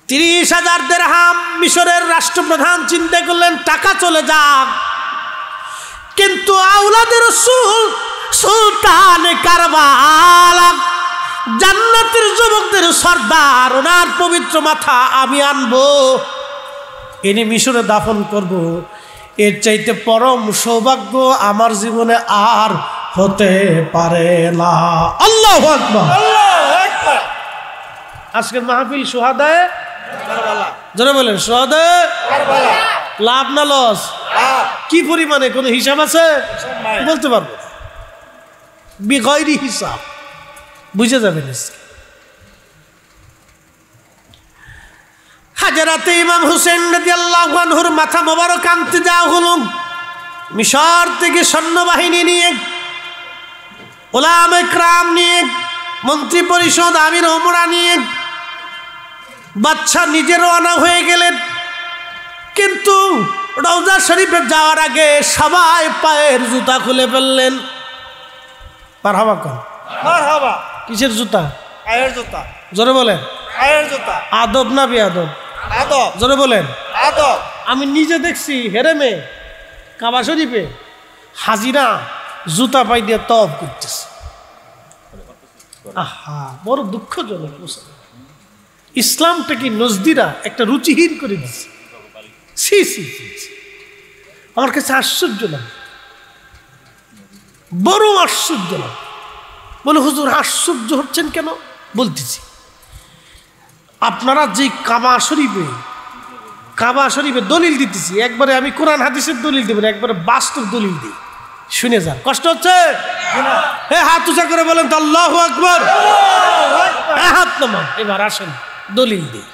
তিরিশ হাজার দেড়হাম মিশরের রাষ্ট্রপ্রধান চিন্তা করলেন টাকা চলে যাক কিন্তু আউলাদের সুল সুলতান জান্নাতের যুবকদের সর্দার ওনার পবিত্র মাথা আমি আনবো ইনি মিশরে দাফন করব। এর চাইতে পরম সৌভাগ্য আমার জীবনে আর হতে পারে না আল্লাহ আজকের মাহফিল সোহাদায় বলেন সোহাদায় লাভ না লস কি পরিমাণে কোনো হিসাব আছে বলতে পারবো বিগয়রি হিসাব বুঝে যাবেন আজকে হাজারাতে ইমাম হুসেন আল্লাহর মাথা মোবারক আনতে দেওয়া হল মিশর থেকে সৈন্যবাহিনী নিয়ে ওলাম ক্রাম নিয়ে মন্ত্রী পরিষদ আমির ওমরা নিয়ে বাচ্চা নিজে রওনা হয়ে গেলেন কিন্তু রৌজা শরীফে যাওয়ার আগে সবাই পায়ের জুতা খুলে ফেললেন পার কিসের জুতা জুতা জোরে বলেন আদব না বিয়াদব জোরে বলেন আমি নিজে দেখছি হেরে হেরেমে কাবা শরীফে হাজিরা জুতা পাই দিয়ে তব করতেছে আহা বড় দুঃখজনক ইসলামটাকে নজদিরা একটা রুচিহীন করে দিচ্ছে সি সি আমার কাছে আশ্চর্য না বড় আশ্চর্য না বলে হুজুর আশ্চর্য হচ্ছেন কেন বলতেছি আপনারা যে কাবা শরীফে কাবা শরীফে দলিল দিতেছি একবারে আমি কোরআন হাদিসের দলিল দেবেন একবারে বাস্তব দলিল দিই শুনে যান কষ্ট হচ্ছে হ্যাঁ হাত উঁচা করে বলেন তো আল্লাহ আকবর হাত নম্বর এবার আসেন দলিল দিই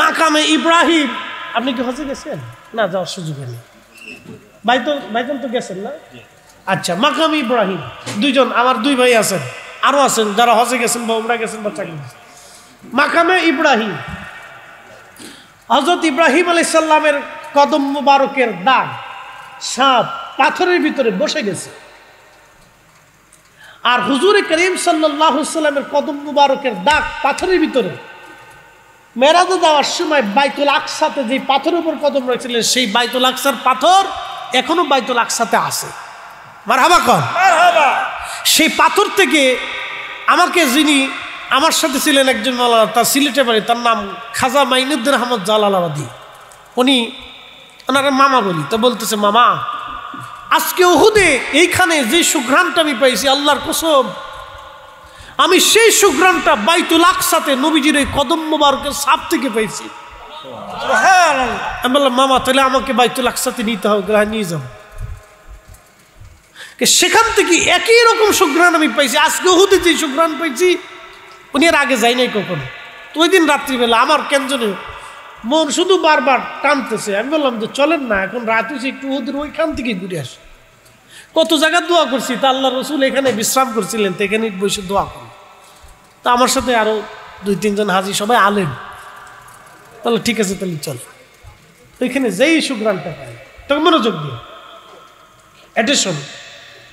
মাকামে ইব্রাহিম আপনি কি হজে গেছেন না যাওয়ার সুযোগ নেই বাইতন বাইতন তো গেছেন না আচ্ছা মাকাম ইব্রাহিম দুইজন আমার দুই ভাই আছেন আরও আছেন যারা হজে গেছেন বা ওমরা গেছেন বা চাকরি গেছেন মাকামে ইব্রাহিম হজরত ইব্রাহিম আলাইসাল্লামের কদম মুবারকের দাগ সাপ পাথরের ভিতরে বসে গেছে আর হুজুরে করিম সাল্লাহামের কদম মুবারকের দাগ পাথরের ভিতরে মেরাজে যাওয়ার সময় বাইতুল আকসাতে যে পাথরের উপর কদম রয়েছিলেন সেই বাইতুল আকসার পাথর এখনো বাইতুল আকসাতে আছে হাবা কন সেই পাথর থেকে আমাকে যিনি আমার সাথে ছিলেন একজন মালালা তার সিলেটে বাড়ি তার নাম খাজা মাইনুদ্দিন আহমদ জালালাবাদী উনি ওনারা মামা বলি তো বলতেছে মামা আজকে ওহুদে এইখানে যে সুঘ্রাণটা আমি পাইছি আল্লাহর কুসব আমি সেই সুঘ্রাণটা বাইতুল আকসাতে নবীজির ওই কদম মোবারকের সাপ থেকে পাইছি হ্যাঁ আমি বললাম মামা তাহলে আমাকে বাইতুল আকসাতে নিতে হবে গ্রাহ নিয়ে যাবো সেখান থেকে একই রকম সুঘ্রাণ আমি পাইছি আজকে ওহুদে যে সুঘ্রাণ পাইছি উনি এর আগে যাই নাই কখনো তো ওই দিন রাত্রিবেলা আমার কেন মন শুধু বারবার টানতেছে আমি বললাম যে চলেন না এখন রাত হয়েছে একটু ওদের ওইখান থেকে ঘুরে আসি কত জায়গা দোয়া করছি তা আল্লাহ রসুল এখানে বিশ্রাম করছিলেন তো এখানে বসে দোয়া করি তা আমার সাথে আরও দুই তিনজন হাজি সবাই আলেন তাহলে ঠিক আছে তাহলে চল তো এখানে যেই সুগ্রানটা পাই তোকে মনোযোগ দিয়ে অ্যাটেশন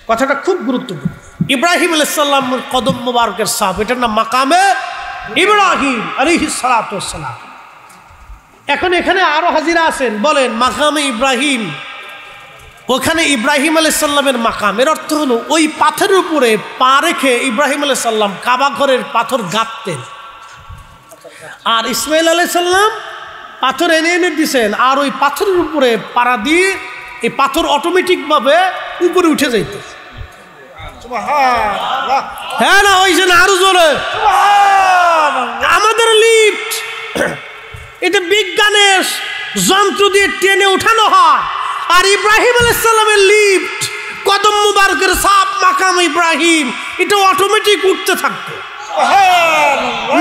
কথাটা খুব গুরুত্বপূর্ণ ইব্রাহিম আলাইসাল্লামের কদম মুবারকের সাহাব এটার নাম মাকামে ইব্রাহিম আলিহিসালাম এখন এখানে আরও হাজিরা আছেন বলেন মাকামে ইব্রাহিম ওখানে ইব্রাহিম আলাইসাল্লামের মাকাম এর অর্থ হলো ওই পাথরের উপরে পা রেখে ইব্রাহিম আলাইসাল্লাম কাবা ঘরের পাথর গাঁতেন আর ইসমাইল আলাইসাল্লাম পাথর এনে এনে দিছেন আর ওই পাথরের উপরে পাড়া দিয়ে এই পাথর অটোমেটিকভাবে উপরে উঠে যাইতেছে হ্যাঁ না হয়েছে না আরো জোরে আমাদের লিফট এটা বিজ্ঞানের যন্ত্র দিয়ে টেনে উঠানো হয় আর ইব্রাহিম আলাইসাল্লামের লিফট কদম মুবারকের সাপ মাকাম ইব্রাহিম এটা অটোমেটিক উঠতে থাকতো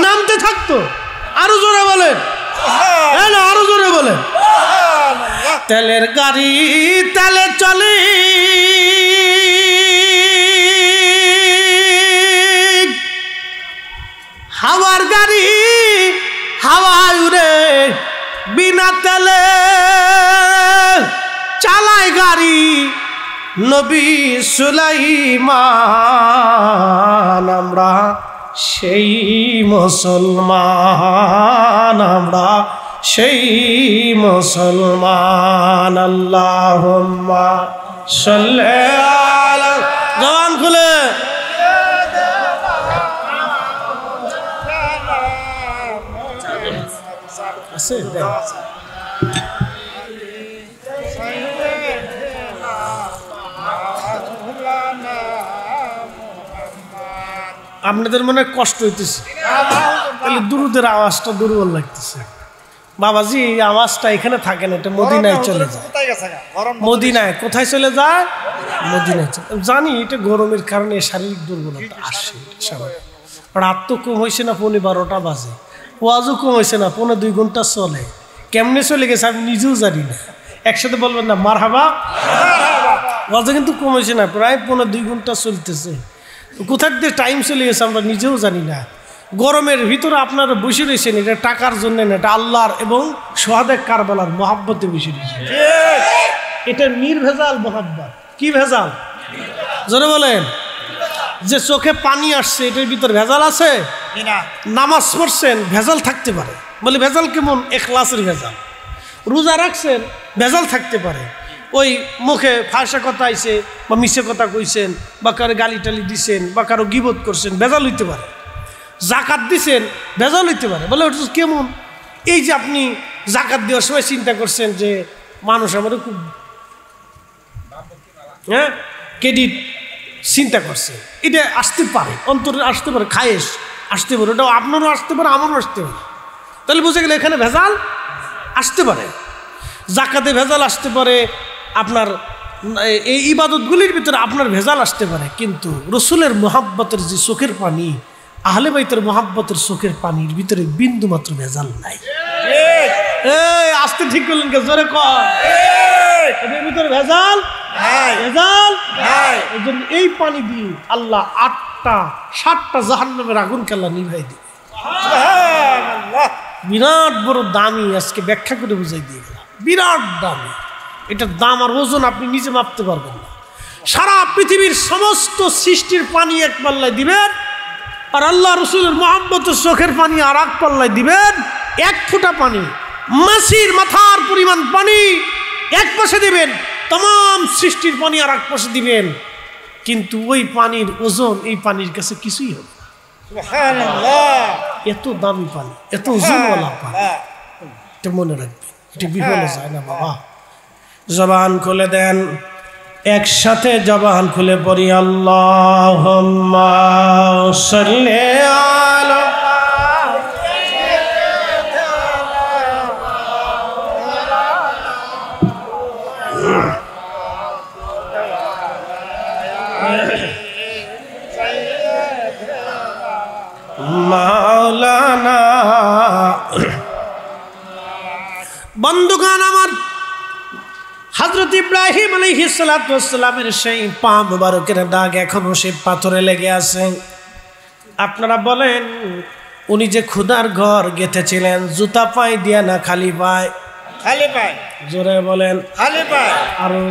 নামতে থাকতো আরো জোরে বলেন হ্যাঁ, আরো জোরে বলে তেলের গাড়ি তেলে চলে হাওয়ার গাড়ি হাওয়ায় উড়ে বিনা তেলে চালায় গাড়ি নবী সুলাইমান আমরা সেই মুসলমান আমরা সেই মুসলমান আল্লাহ জবান খুলে আছে আপনাদের মনে কষ্ট হইতেছে তাহলে দুরুদের আওয়াজটা দুর্বল লাগতেছে বাবাজি এই আওয়াজটা এখানে থাকে না এটা মদিনায় চলে যায় মদিনায় কোথায় চলে যায় মদিনায় চলে জানি এটা গরমের কারণে শারীরিক দুর্বলতা আসে রাত তো কম হয়েছে না পৌনে বারোটা বাজে ওয়াজও কম হয়েছে না পৌনে দুই ঘন্টা চলে কেমনে চলে গেছে আমি নিজেও জানি না একসাথে বলবেন না মার হাবা ওয়াজও কিন্তু কম হয়েছে না প্রায় পৌনে দুই ঘন্টা চলতেছে কোথার দিয়ে টাইম চলে গেছে আমরা নিজেও জানি না গরমের ভিতরে আপনারা বসে রয়েছেন এটা টাকার জন্য না এটা আল্লাহর এবং সোহাদেক কারবালার মহাব্বতে বসে রয়েছে এটা নির্ভেজাল মহাব্বত কি ভেজাল জনে বলেন যে চোখে পানি আসছে এটার ভিতর ভেজাল আছে নামাজ পড়ছেন ভেজাল থাকতে পারে বলে ভেজাল কেমন এখলাসের ভেজাল রোজা রাখছেন ভেজাল থাকতে পারে ওই মুখে ফাঁসা কথা আইসে বা মিশে কথা কইছেন বা কারো গালি টালি দিছেন বা কারো গিবোধ করছেন বেজাল হইতে পারে জাকাত দিছেন বেজাল হইতে পারে বলে ওটা কেমন এই যে আপনি জাকাত দেওয়ার সময় চিন্তা করছেন যে মানুষ আমাদের খুব হ্যাঁ ক্রেডিট চিন্তা করছে এটা আসতে পারে অন্তরে আসতে পারে খায়েস আসতে পারে ওটাও আপনারও আসতে পারে আমারও আসতে পারে তাহলে বুঝে গেলে এখানে ভেজাল আসতে পারে জাকাতে ভেজাল আসতে পারে আপনার এই ইবাদতগুলির ভিতরে আপনার ভেজাল আসতে পারে কিন্তু রসুলের মোহাব্বতের যে চোখের পানি আহলে বাইতের মোহাব্বতের চোখের পানির ভিতরে বিন্দু মাত্র ভেজাল নাই আসতে ঠিক করলেন কে জোরে এর ভিতরে ভেজাল ভেজাল এজন্য এই পানি দিয়ে আল্লাহ আটটা সাতটা নামের আগুন কেলা নিভাই দিবে বিরাট বড় দামি আজকে ব্যাখ্যা করে বুঝাই দিয়ে গেলাম বিরাট দামি এটার দাম আর ওজন আপনি নিজে মাপতে পারবেন না সারা পৃথিবীর সমস্ত সৃষ্টির পানি এক পাল্লায় দিবেন আর আল্লাহ রসুলের মোহাম্মত চোখের পানি আর এক পাল্লায় দিবেন এক ফুটা পানি মাসির মাথার পরিমাণ পানি এক পাশে দেবেন তমাম সৃষ্টির পানি আর এক পাশে দিবেন কিন্তু ওই পানির ওজন এই পানির কাছে কিছুই হবে এত দামি পানি এত ওজনওয়ালা পানি এটা মনে রাখবেন এটা বিফলে যায় না বাবা জবান খুলে দেন একসাথে জবান খুলে পড়ি আল্লাহ মাওলানা বন্ধুগান আমার হজরত ইব্রাহিম আলী হিসালাতামের সেই পা মুবারকের দাগ এখনও সে পাথরে লেগে আছে আপনারা বলেন উনি যে ক্ষুদার ঘর গেঁথেছিলেন জুতা পাই দিয়া না খালি পায় জোরে বলেন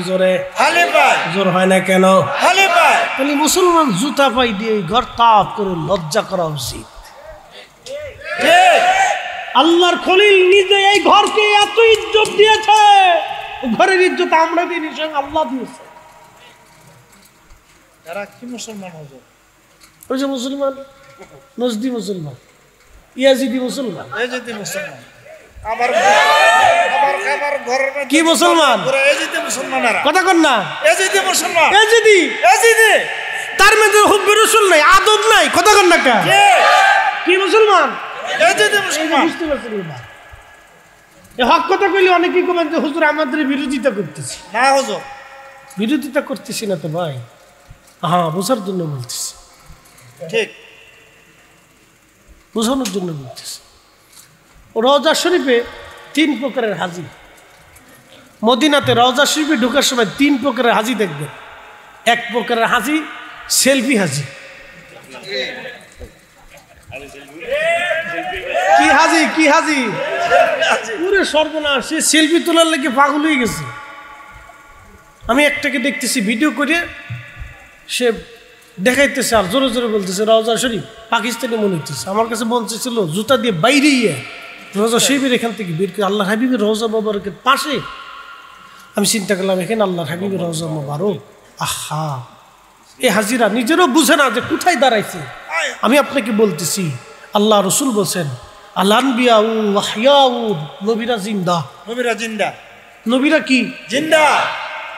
জোরে জোর হয় না কেন মুসলমান জুতা পাই দিয়ে ঘর করে লজ্জা করা উচিত আল্লাহর খলিল নিজে এই ঘরকে এত ইজ্জত দিয়েছে ঘরের ইজ্জত আমরা দিই স্বয়ং আল্লাহ দিয়েছে তারা কি মুসলমান হজর ওই যে মুসলমান নজদি মুসলমান ইয়াজিদি মুসলমান ইয়াজিদি মুসলমান আবার কি মুসলমান কথা কন না তার মধ্যে হুব্বে রসুল নাই আদব নাই কথা কন না কি মুসলমান বুঝতে পারছেন না হক কথা কইলে অনেকেই কমেন যে হুজুর আমাদের বিরোধিতা করতেছি হ্যাঁ হুজুর বিরোধিতা করতেছি না তো ভাই হ্যাঁ বোঝার জন্য বলতেছি ঠিক বোঝানোর জন্য বলতেছি রওজা শরীফে তিন প্রকারের হাজি মদিনাতে রওজা শরীফে ঢোকার সময় তিন প্রকারের হাজি দেখবেন এক প্রকারের হাজি সেলফি হাজি কি হাজি কি হাজি পুরে সর্বনাশ সে সেলফি তোলার লেগে পাগল হয়ে গেছে আমি একটাকে দেখতেছি ভিডিও করে সে দেখাইতেছে আর জোরে জোরে বলতেছে রওজা শরীফ পাকিস্তানি মনে হইতেছে আমার কাছে ছিল জুতা দিয়ে বাইরে ইয়ে রোজা শরীফের এখান থেকে বের করে আল্লাহ হাবিবের রোজা মোবারকের পাশে আমি চিন্তা করলাম এখানে আল্লাহ হাবিবের রোজা মোবারক আহা এ হাজিরা নিজেরও বুঝে না যে কোথায় দাঁড়াইছে আমি আপনাকে বলতেছি আল্লাহ রসুল বলছেন আলানবিয়াউ ওয়াহিয়াউ নবীরা জিন্দা নবীরা জিন্দা নবীরা কি জিন্দা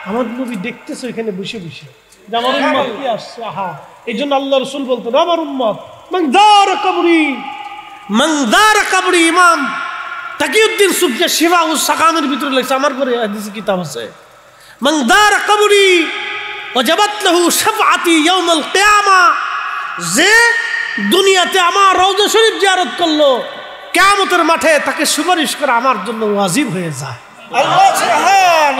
আমার নবী দেখতেছে এখানে বসে বসে যে আমার উম্মত হ্যাঁ। কি আসছে আহা এই জন্য আল্লাহ রসুল বলতেন আমার উম্মত মংদার কাবরি মংদার কাবরি ইমাম তাকিউদ্দিন সুফিয়া শিবা ও সাকামের ভিতরে লাগছে আমার ঘরে হাদিসি কিতাব আছে মংদার কাবরি ও জবাত লাহু আতি ইয়াউমুল কিয়ামা যে দুনিয়াতে আমার রৌদ শরীফ জিয়ারত করলো কেমতের মাঠে তাকে সুপারিশ করা আমার জন্য ওয়াজিব হয়ে যায়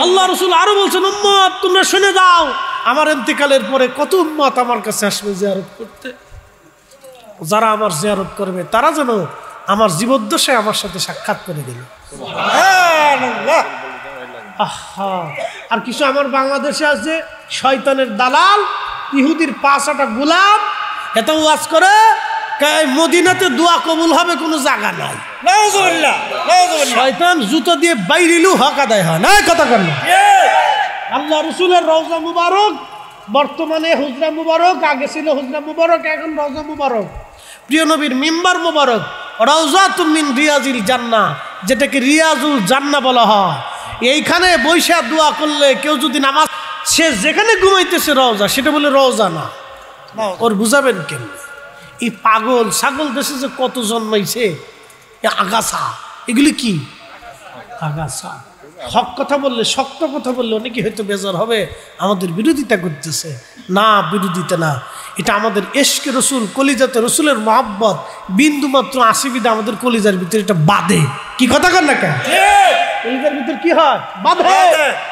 আল্লাহ রসুল আরো বলছেন উম্মত তোমরা শুনে দাও আমার এন্তিকালের পরে কত উম্মত আমার কাছে আসবে জিয়ারত করতে যারা আমার জিয়ারত করবে তারা যেন আমার জীবদ্দশে আমার সাথে সাক্ষাৎ করে দিল আহা আর কিছু আমার বাংলাদেশে আছে শয়তানের দালাল ইহুদির পাঁচ আটা এত ওয়াজ করে মদিনাতে দোয়া কবুল হবে কোনো জায়গা নাই শয়তান জুতো দিয়ে বাইরিলু হক আদায় হয় না কথা কেন আল্লাহ রসুলের রওজা মুবারক বর্তমানে হুজরা মুবারক আগে ছিল হুজরা মুবারক এখন রওজা মুবারক প্রিয় নবীর মিম্বার মুবারক রওজা তুমিন রিয়াজিল জান্না যেটাকে রিয়াজুল জান্না বলা হয় এইখানে বৈশাখ দোয়া করলে কেউ যদি নামাজ সে যেখানে ঘুমাইতেছে রওজা সেটা বলে রওজা না ওর বুঝাবেন কেন এই পাগল ছাগল দেশে যে কত জন্মাইছে আগাছা এগুলি কি আগাছা হক কথা বললে শক্ত কথা বললে অনেকে হয়তো বেজার হবে আমাদের বিরোধিতা করতেছে না বিরোধিতা না এটা আমাদের এসকে রসুল কলিজাত রসুলের মহাব্বত বিন্দুমাত্র আসিবিদা আমাদের কলিজার ভিতরে এটা বাদে কি কথা কর না কেন কলিজার ভিতরে কি হয় বাধে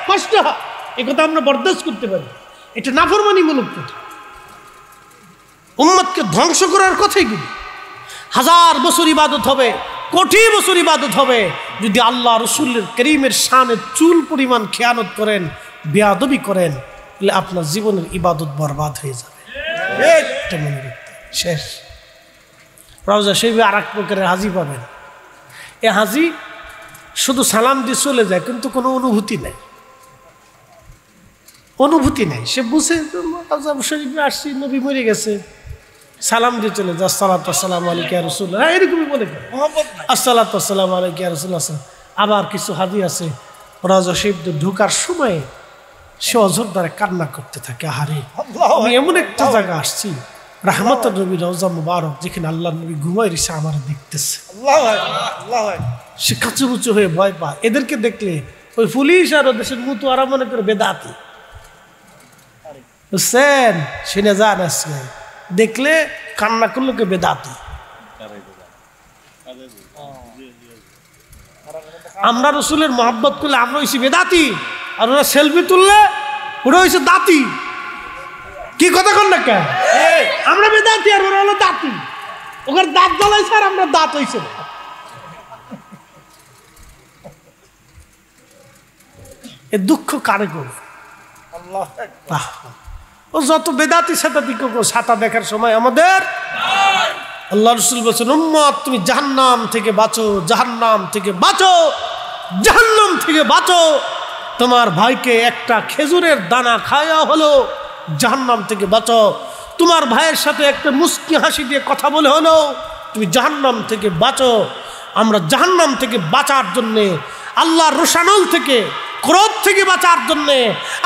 কষ্ট হয় এ কথা আমরা বরদাস্ত করতে পারি এটা নাফরমানিমূলক কথা উম্মতকে ধ্বংস করার কথাই কিন্তু হাজার বছর ইবাদত হবে কোটি বছর ইবাদত হবে যদি আল্লাহ রসুল করিমের সানের চুল পরিমাণ খেয়ানত করেন বেয়াদবি করেন তাহলে আপনার জীবনের ইবাদত বরবাদ হয়ে যাবে শেষ রাজা সেই আর এক প্রকারের হাজি পাবেন এ হাজি শুধু সালাম দিয়ে চলে যায় কিন্তু কোনো অনুভূতি নেই অনুভূতি নেই সে বুঝে রওজা শরীফে আসছি নবী মরে গেছে সালাম দিয়ে চলে যে আসসালাত আসসালাম আলিকা রসুল হ্যাঁ এরকমই বলে আসসালাত আসসালাম আলিকা রসুল আছে আবার কিছু হাদি আছে রজশিব্দ ঢুকার সময়ে সে অজর দ্বারা কান্না করতে থাকে আহারে আমি এমন একটা জায়গা আসছি রাহমত নবী রওজা মুবারক যেখানে আল্লাহ নবী ঘুমাই রিসা আমার দেখতেছে সে কাচুমুচু হয়ে ভয় পায় এদেরকে দেখলে ওই পুলিশ আর দেশের মুতু আরাম মনে করে বেদাতি বুঝছেন সে যান আজকে দেখলে কান্না করলো কে বেদাতি আমরা রসুলের মহাব্বত করলে আমরা হয়েছি বেদাতি আর ওরা সেলফি তুললে ওরা হয়েছে দাঁতি কি কথা কর না কেন আমরা বেদাতি আর ওরা হলো দাঁতি ওখানে দাঁত জ্বালাইছে আর আমরা দাঁত হয়েছে এ দুঃখ কারে করবে আল্লাহ ও যত বেদাতি সাতাতি করবো সাতা দেখার সময় আমাদের আল্লাহ রসুল বলছেন উম্মত তুমি জাহান্নাম থেকে বাঁচো জাহান্নাম থেকে বাঁচো জাহান্নাম থেকে বাঁচো তোমার ভাইকে একটা খেজুরের দানা খাওয়া হলো জাহান্নাম থেকে বাঁচো তোমার ভাইয়ের সাথে একটা মুস্কি হাসি দিয়ে কথা বলে হলো তুমি জাহান্নাম থেকে বাঁচো আমরা জাহান্নাম থেকে বাঁচার জন্যে আল্লাহর রোশানল থেকে ক্রোধ থেকে বাঁচার জন্যে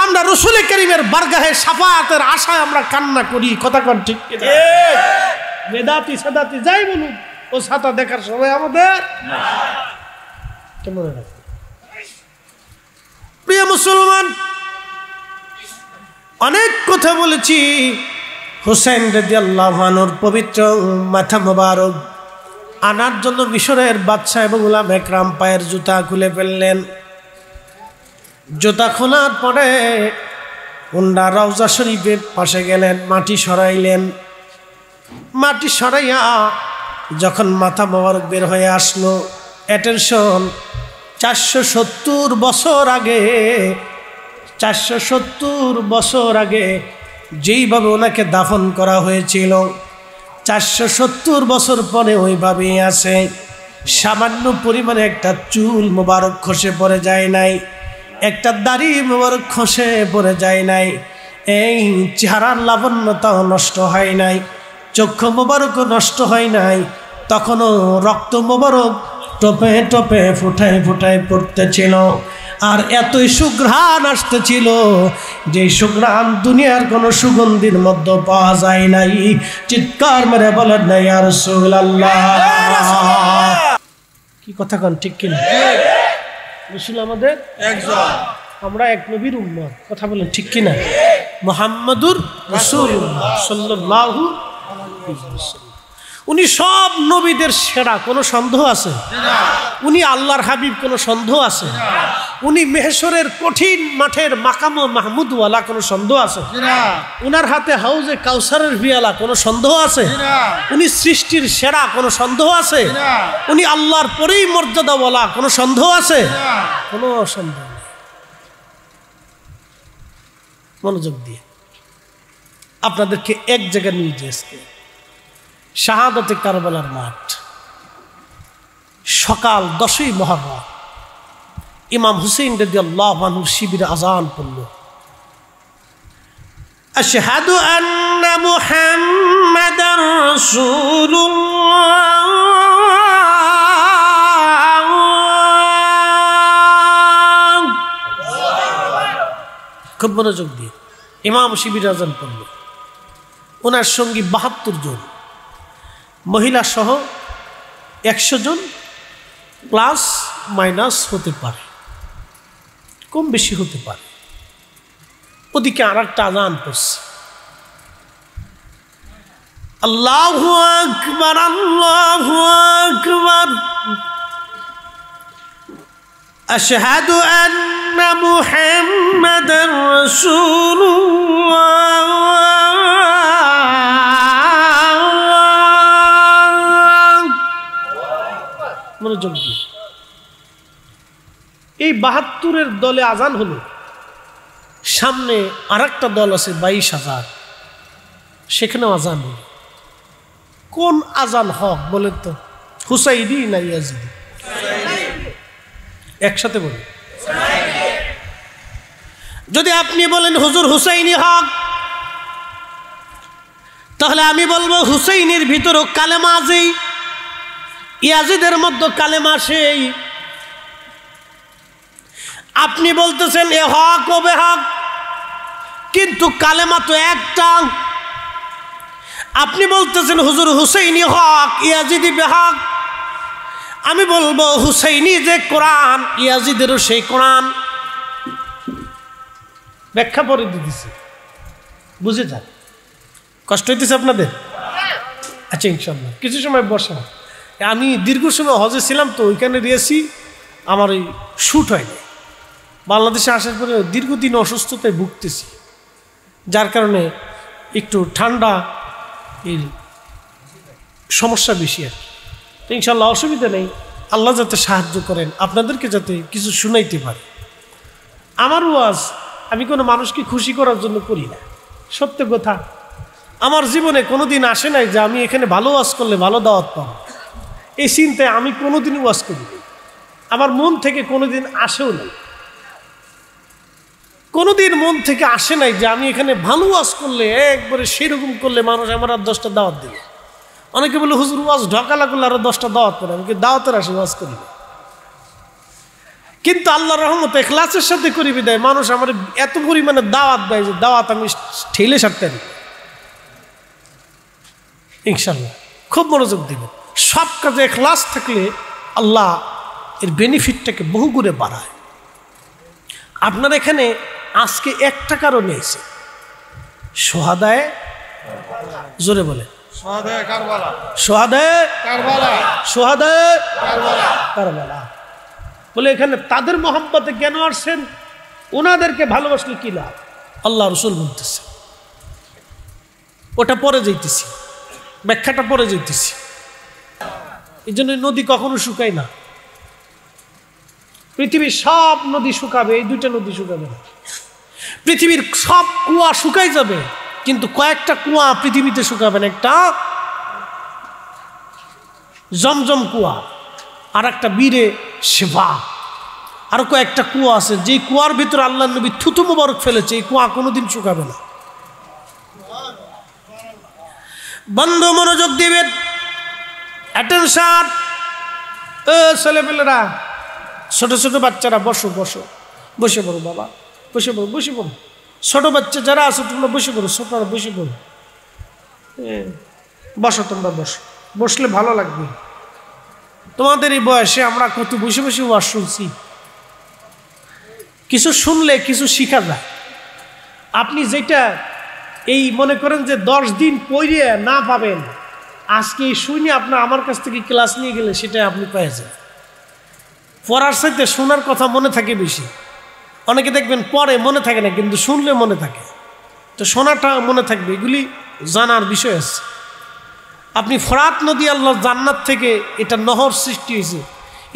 আমরা রসুল করিমের বারগাহে সাফাতের আশায় আমরা কান্না করি কথা কন ঠিক বেদাতি সাদাতি যাই বলুন ও সাঁতার দেখার সময় আমাদের প্রিয় মুসলমান অনেক কথা বলেছি হুসেন রেদি আল্লাহানুর পবিত্র মাথা মোবারক আনার জন্য মিশরের বাদশাহ এবং উলাম একরাম পায়ের জুতা খুলে ফেললেন জোতা খোলার পরে উন্ডা রওজা শরীফের পাশে গেলেন মাটি সরাইলেন মাটি সরাইয়া যখন মাথা মোবারক বের হয়ে আসলো অ্যাটেনশন চারশো সত্তর বছর আগে চারশো সত্তর বছর আগে যেইভাবে ওনাকে দাফন করা হয়েছিল চারশো সত্তর বছর পরে ওইভাবেই আছে সামান্য পরিমাণে একটা চুল মোবারক খসে পড়ে যায় নাই একটা দাড়ি মোবারক খসে পড়ে যায় নাই এই চেহারার লাবণ্যতাও নষ্ট হয় নাই চক্ষু মোবারকও নষ্ট হয় নাই তখনও রক্ত মোবারক টপে টপে ফুটায় ফুটায় পড়তেছিল আর এতই সুঘ্রাণ আসতেছিল যে সুঘ্রাণ দুনিয়ার কোনো সুগন্ধির মধ্যে পাওয়া যায় নাই চিৎকার মেরে বলেন নাই আর সুল্লাহ কি কথা কন ঠিক কিনা রসুল আমাদের একজন আমরা এক নবীর উম্মত কথা বলেন ঠিক কিনা মোহাম্মদুর রসুল সাল্লাহু উনি সব নবীদের সেরা কোনো সন্দেহ আছে উনি আল্লাহর হাবিব কোনো সন্দেহ আছে উনি মেহেশ্বরের কঠিন মাঠের মাকাম মাহমুদওয়ালা কোনো সন্দেহ আছে উনার হাতে হাউজে কাউসারের বিয়ালা কোনো সন্দেহ আছে উনি সৃষ্টির সেরা কোনো সন্দেহ আছে উনি আল্লাহর পরেই মর্যাদাওয়ালা কোনো সন্দেহ আছে কোনো সন্দেহ মনোযোগ দিয়ে আপনাদেরকে এক জায়গায় নিয়ে যেয়েছে শাহাদতে কারবেলার মাঠ সকাল দশই মহরম ইমাম হুসেন রেদি আল্লাহ মানুষ শিবির আজান করল أشهد أن محمدا খুব মনোযোগ দিয়ে ইমাম শিবির আজান করল ওনার সঙ্গী বাহাত্তর জন মহিলা সহ একশো জন প্লাস মাইনাস হতে পারে কম বেশি হতে পারে ওদিকে আর একটা আদান করছে আল্লাহ আকবার আল্লাহ আকবার أشهد أن محمد رسول الله এই বাহাত্তরের দলে আজান হলো সামনে আর দল আছে বাইশ হাজার সেখানেও আজান হল কোন আজান হক বলেন তো হুসাইদি না ইয়াজিদি একসাথে বলি যদি আপনি বলেন হুজুর হুসাইনি হক তাহলে আমি বলবো হুসাইনের ভিতরও কালেমা আছেই ইয়াজিদের মধ্যে কালেমা সেই আপনি বলতেছেন এ হক ও বেহক কিন্তু কালেমা তো একটা আপনি বলতেছেন হুজুর হুসেইনি হক ইয়াজিদি বেহক আমি বলবো হুসেইনি যে কোরআন ইয়াজিদেরও সেই কোরআন ব্যাখ্যা পরে দিতেছে বুঝে যান কষ্ট হইতেছে আপনাদের আচ্ছা ইনশাল্লাহ কিছু সময় বসে আমি দীর্ঘ সময় হজে ছিলাম তো ওইখানে দিয়েছি আমার ওই শ্যুট হয়নি বাংলাদেশে আসার পরে দীর্ঘদিন অসুস্থতায় ভুগতেছি যার কারণে একটু ঠান্ডা এর সমস্যা বেশি আর তো ইনশাল্লাহ অসুবিধা নেই আল্লাহ যাতে সাহায্য করেন আপনাদেরকে যাতে কিছু শুনাইতে পারে আমার ওয়াজ আমি কোনো মানুষকে খুশি করার জন্য করি না সত্য কথা আমার জীবনে কোনো দিন আসে নাই যে আমি এখানে ভালো ওয়াজ করলে ভালো দাওয়াত পাব এই চিন্তায় আমি কোনো দিন ওয়াজ করি আমার মন থেকে কোনো দিন আসেও নাই কোনোদিন মন থেকে আসে নাই যে আমি এখানে ভালো ওয়াজ করলে একবারে সেরকম করলে মানুষ আমার আর দশটা দাওয়াত দেবে অনেকে বলে হুজুর ওয়াজ ঢকালা করলে আরো দশটা দাওয়াত করে আমি দাওয়াতের আসে ওয়াজ করি কিন্তু আল্লাহ রহমত এখলাসের সাথে করি বিদায় মানুষ আমার এত পরিমাণে দাওয়াত দেয় যে দাওয়াত আমি ঠেলে সারতে ইনশাল্লাহ খুব মনোযোগ দিব সব কাজে এখলাস থাকলে আল্লাহ এর বেনিফিটটাকে বহু করে বাড়ায় আপনার এখানে আজকে একটা কারণে এসে সোহাদায় জোরে বলে বলে এখানে তাদের মোহাম্মতে কেন আসছেন ওনাদেরকে ভালোবাসলে কি লাভ আল্লাহ রসুল বলতেছে ওটা পরে যাইতেছি ব্যাখ্যাটা পরে যাইতেছি এই জন্য নদী কখনো শুকায় না পৃথিবীর সব নদী শুকাবে এই দুইটা নদী শুকাবে না পৃথিবীর সব কুয়া শুকাই যাবে কিন্তু কয়েকটা কুয়া পৃথিবীতে শুকাবেন একটা জমজম কুয়া আর একটা বীরে সেবা আর কয়েকটা কুয়া আছে যে কুয়ার ভিতরে আল্লাহ নবী থুতু মুবারক ফেলেছে এই কুয়া কোনোদিন শুকাবে না বন্ধ মনোযোগ দিবেন অ্যাটেনশন ছেলেপেলেরা ছোট ছোট বাচ্চারা বসো বসো বসে পড়ো বাবা বসে পড়ো বসে পড়ো ছোট বাচ্চা যারা আছো তোমরা বসে পড়ো ছোটরা বসে পড়ো বসো তোমরা বসো বসলে ভালো লাগবে তোমাদের এই বয়সে আমরা কত বসে বসে ওয়াজ শুনছি কিছু শুনলে কিছু শিখা যায় আপনি যেটা এই মনে করেন যে দশ দিন পড়িয়ে না পাবেন আজকে এই শুনে আপনার আমার কাছ থেকে ক্লাস নিয়ে গেলে সেটা আপনি পেয়ে যান পড়ার সাথে শোনার কথা মনে থাকে বেশি অনেকে দেখবেন পরে মনে থাকে না কিন্তু শুনলে মনে থাকে তো শোনাটা মনে থাকবে এগুলি জানার বিষয় আছে আপনি ফরাত নদী আল্লাহ জান্নাত থেকে এটা নহর সৃষ্টি হয়েছে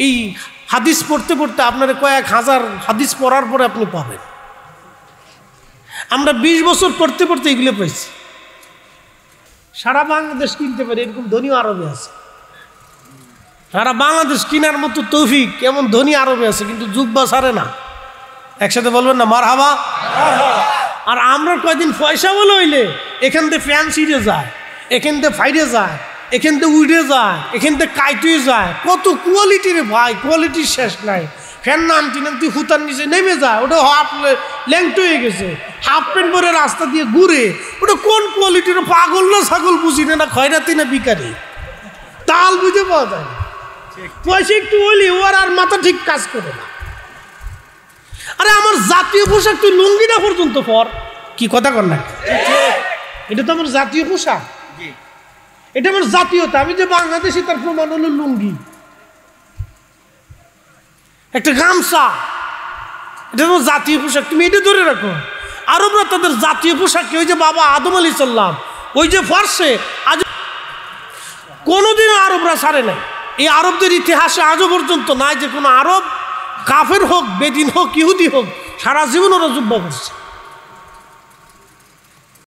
এই হাদিস পড়তে পড়তে আপনার কয়েক হাজার হাদিস পড়ার পরে আপনি পাবেন আমরা ২০ বছর পড়তে পড়তে এগুলো পেয়েছি সারা বাংলাদেশ কিনতে পারে এরকম ধনী আরবে আছে সারা বাংলাদেশ কিনার মতো তৌফিক এমন ধনী আরবে আছে কিন্তু যুগ বা সারে না একসাথে বলবেন না মার হাবা আর আমরা কয়দিন পয়সা বলে হইলে এখান থেকে ফ্যান ছিঁড়ে যায় এখান থেকে ফাইরে যায় এখান থেকে উড়ে যায় এখান থেকে কাইটুয়ে যায় কত কোয়ালিটির ভাই কোয়ালিটির শেষ নাই ফ্যান নামটি নামতি হুতার নিচে নেমে যায় ওটা হাফ লেংটু হয়ে গেছে হাফ প্যান্ট পরে রাস্তা দিয়ে ঘুরে ওটা কোন কোয়ালিটির পাগল না ছাগল বুঝি না না খয়রাতি না বিকারি তাল বুঝে পাওয়া যায় পয়সা একটু হইলে ওর আর মাথা ঠিক কাজ করে না আরে আমার জাতীয় পোশাক তুই লুঙ্গি না পর্যন্ত পর কি কথা কর না এটা তো আমার জাতীয় পোশাক এটা আমার জাতীয়তা আমি যে বাংলাদেশি তার প্রমাণ হলো লুঙ্গি একটা গামছা এটা তোমার জাতীয় পোশাক তুমি এটা ধরে রাখো আরবরা তাদের জাতীয় পোশাক ওই যে বাবা আদম আলী সাল্লাম ওই যে ফর্সে আজ কোনোদিন আরবরা সারে নাই এই আরবদের ইতিহাসে আজও পর্যন্ত নাই যে কোনো আরব কাফের হোক বেদিন হোক ইহুদি হোক সারা জীবন ওরা যুদ্ধ করছে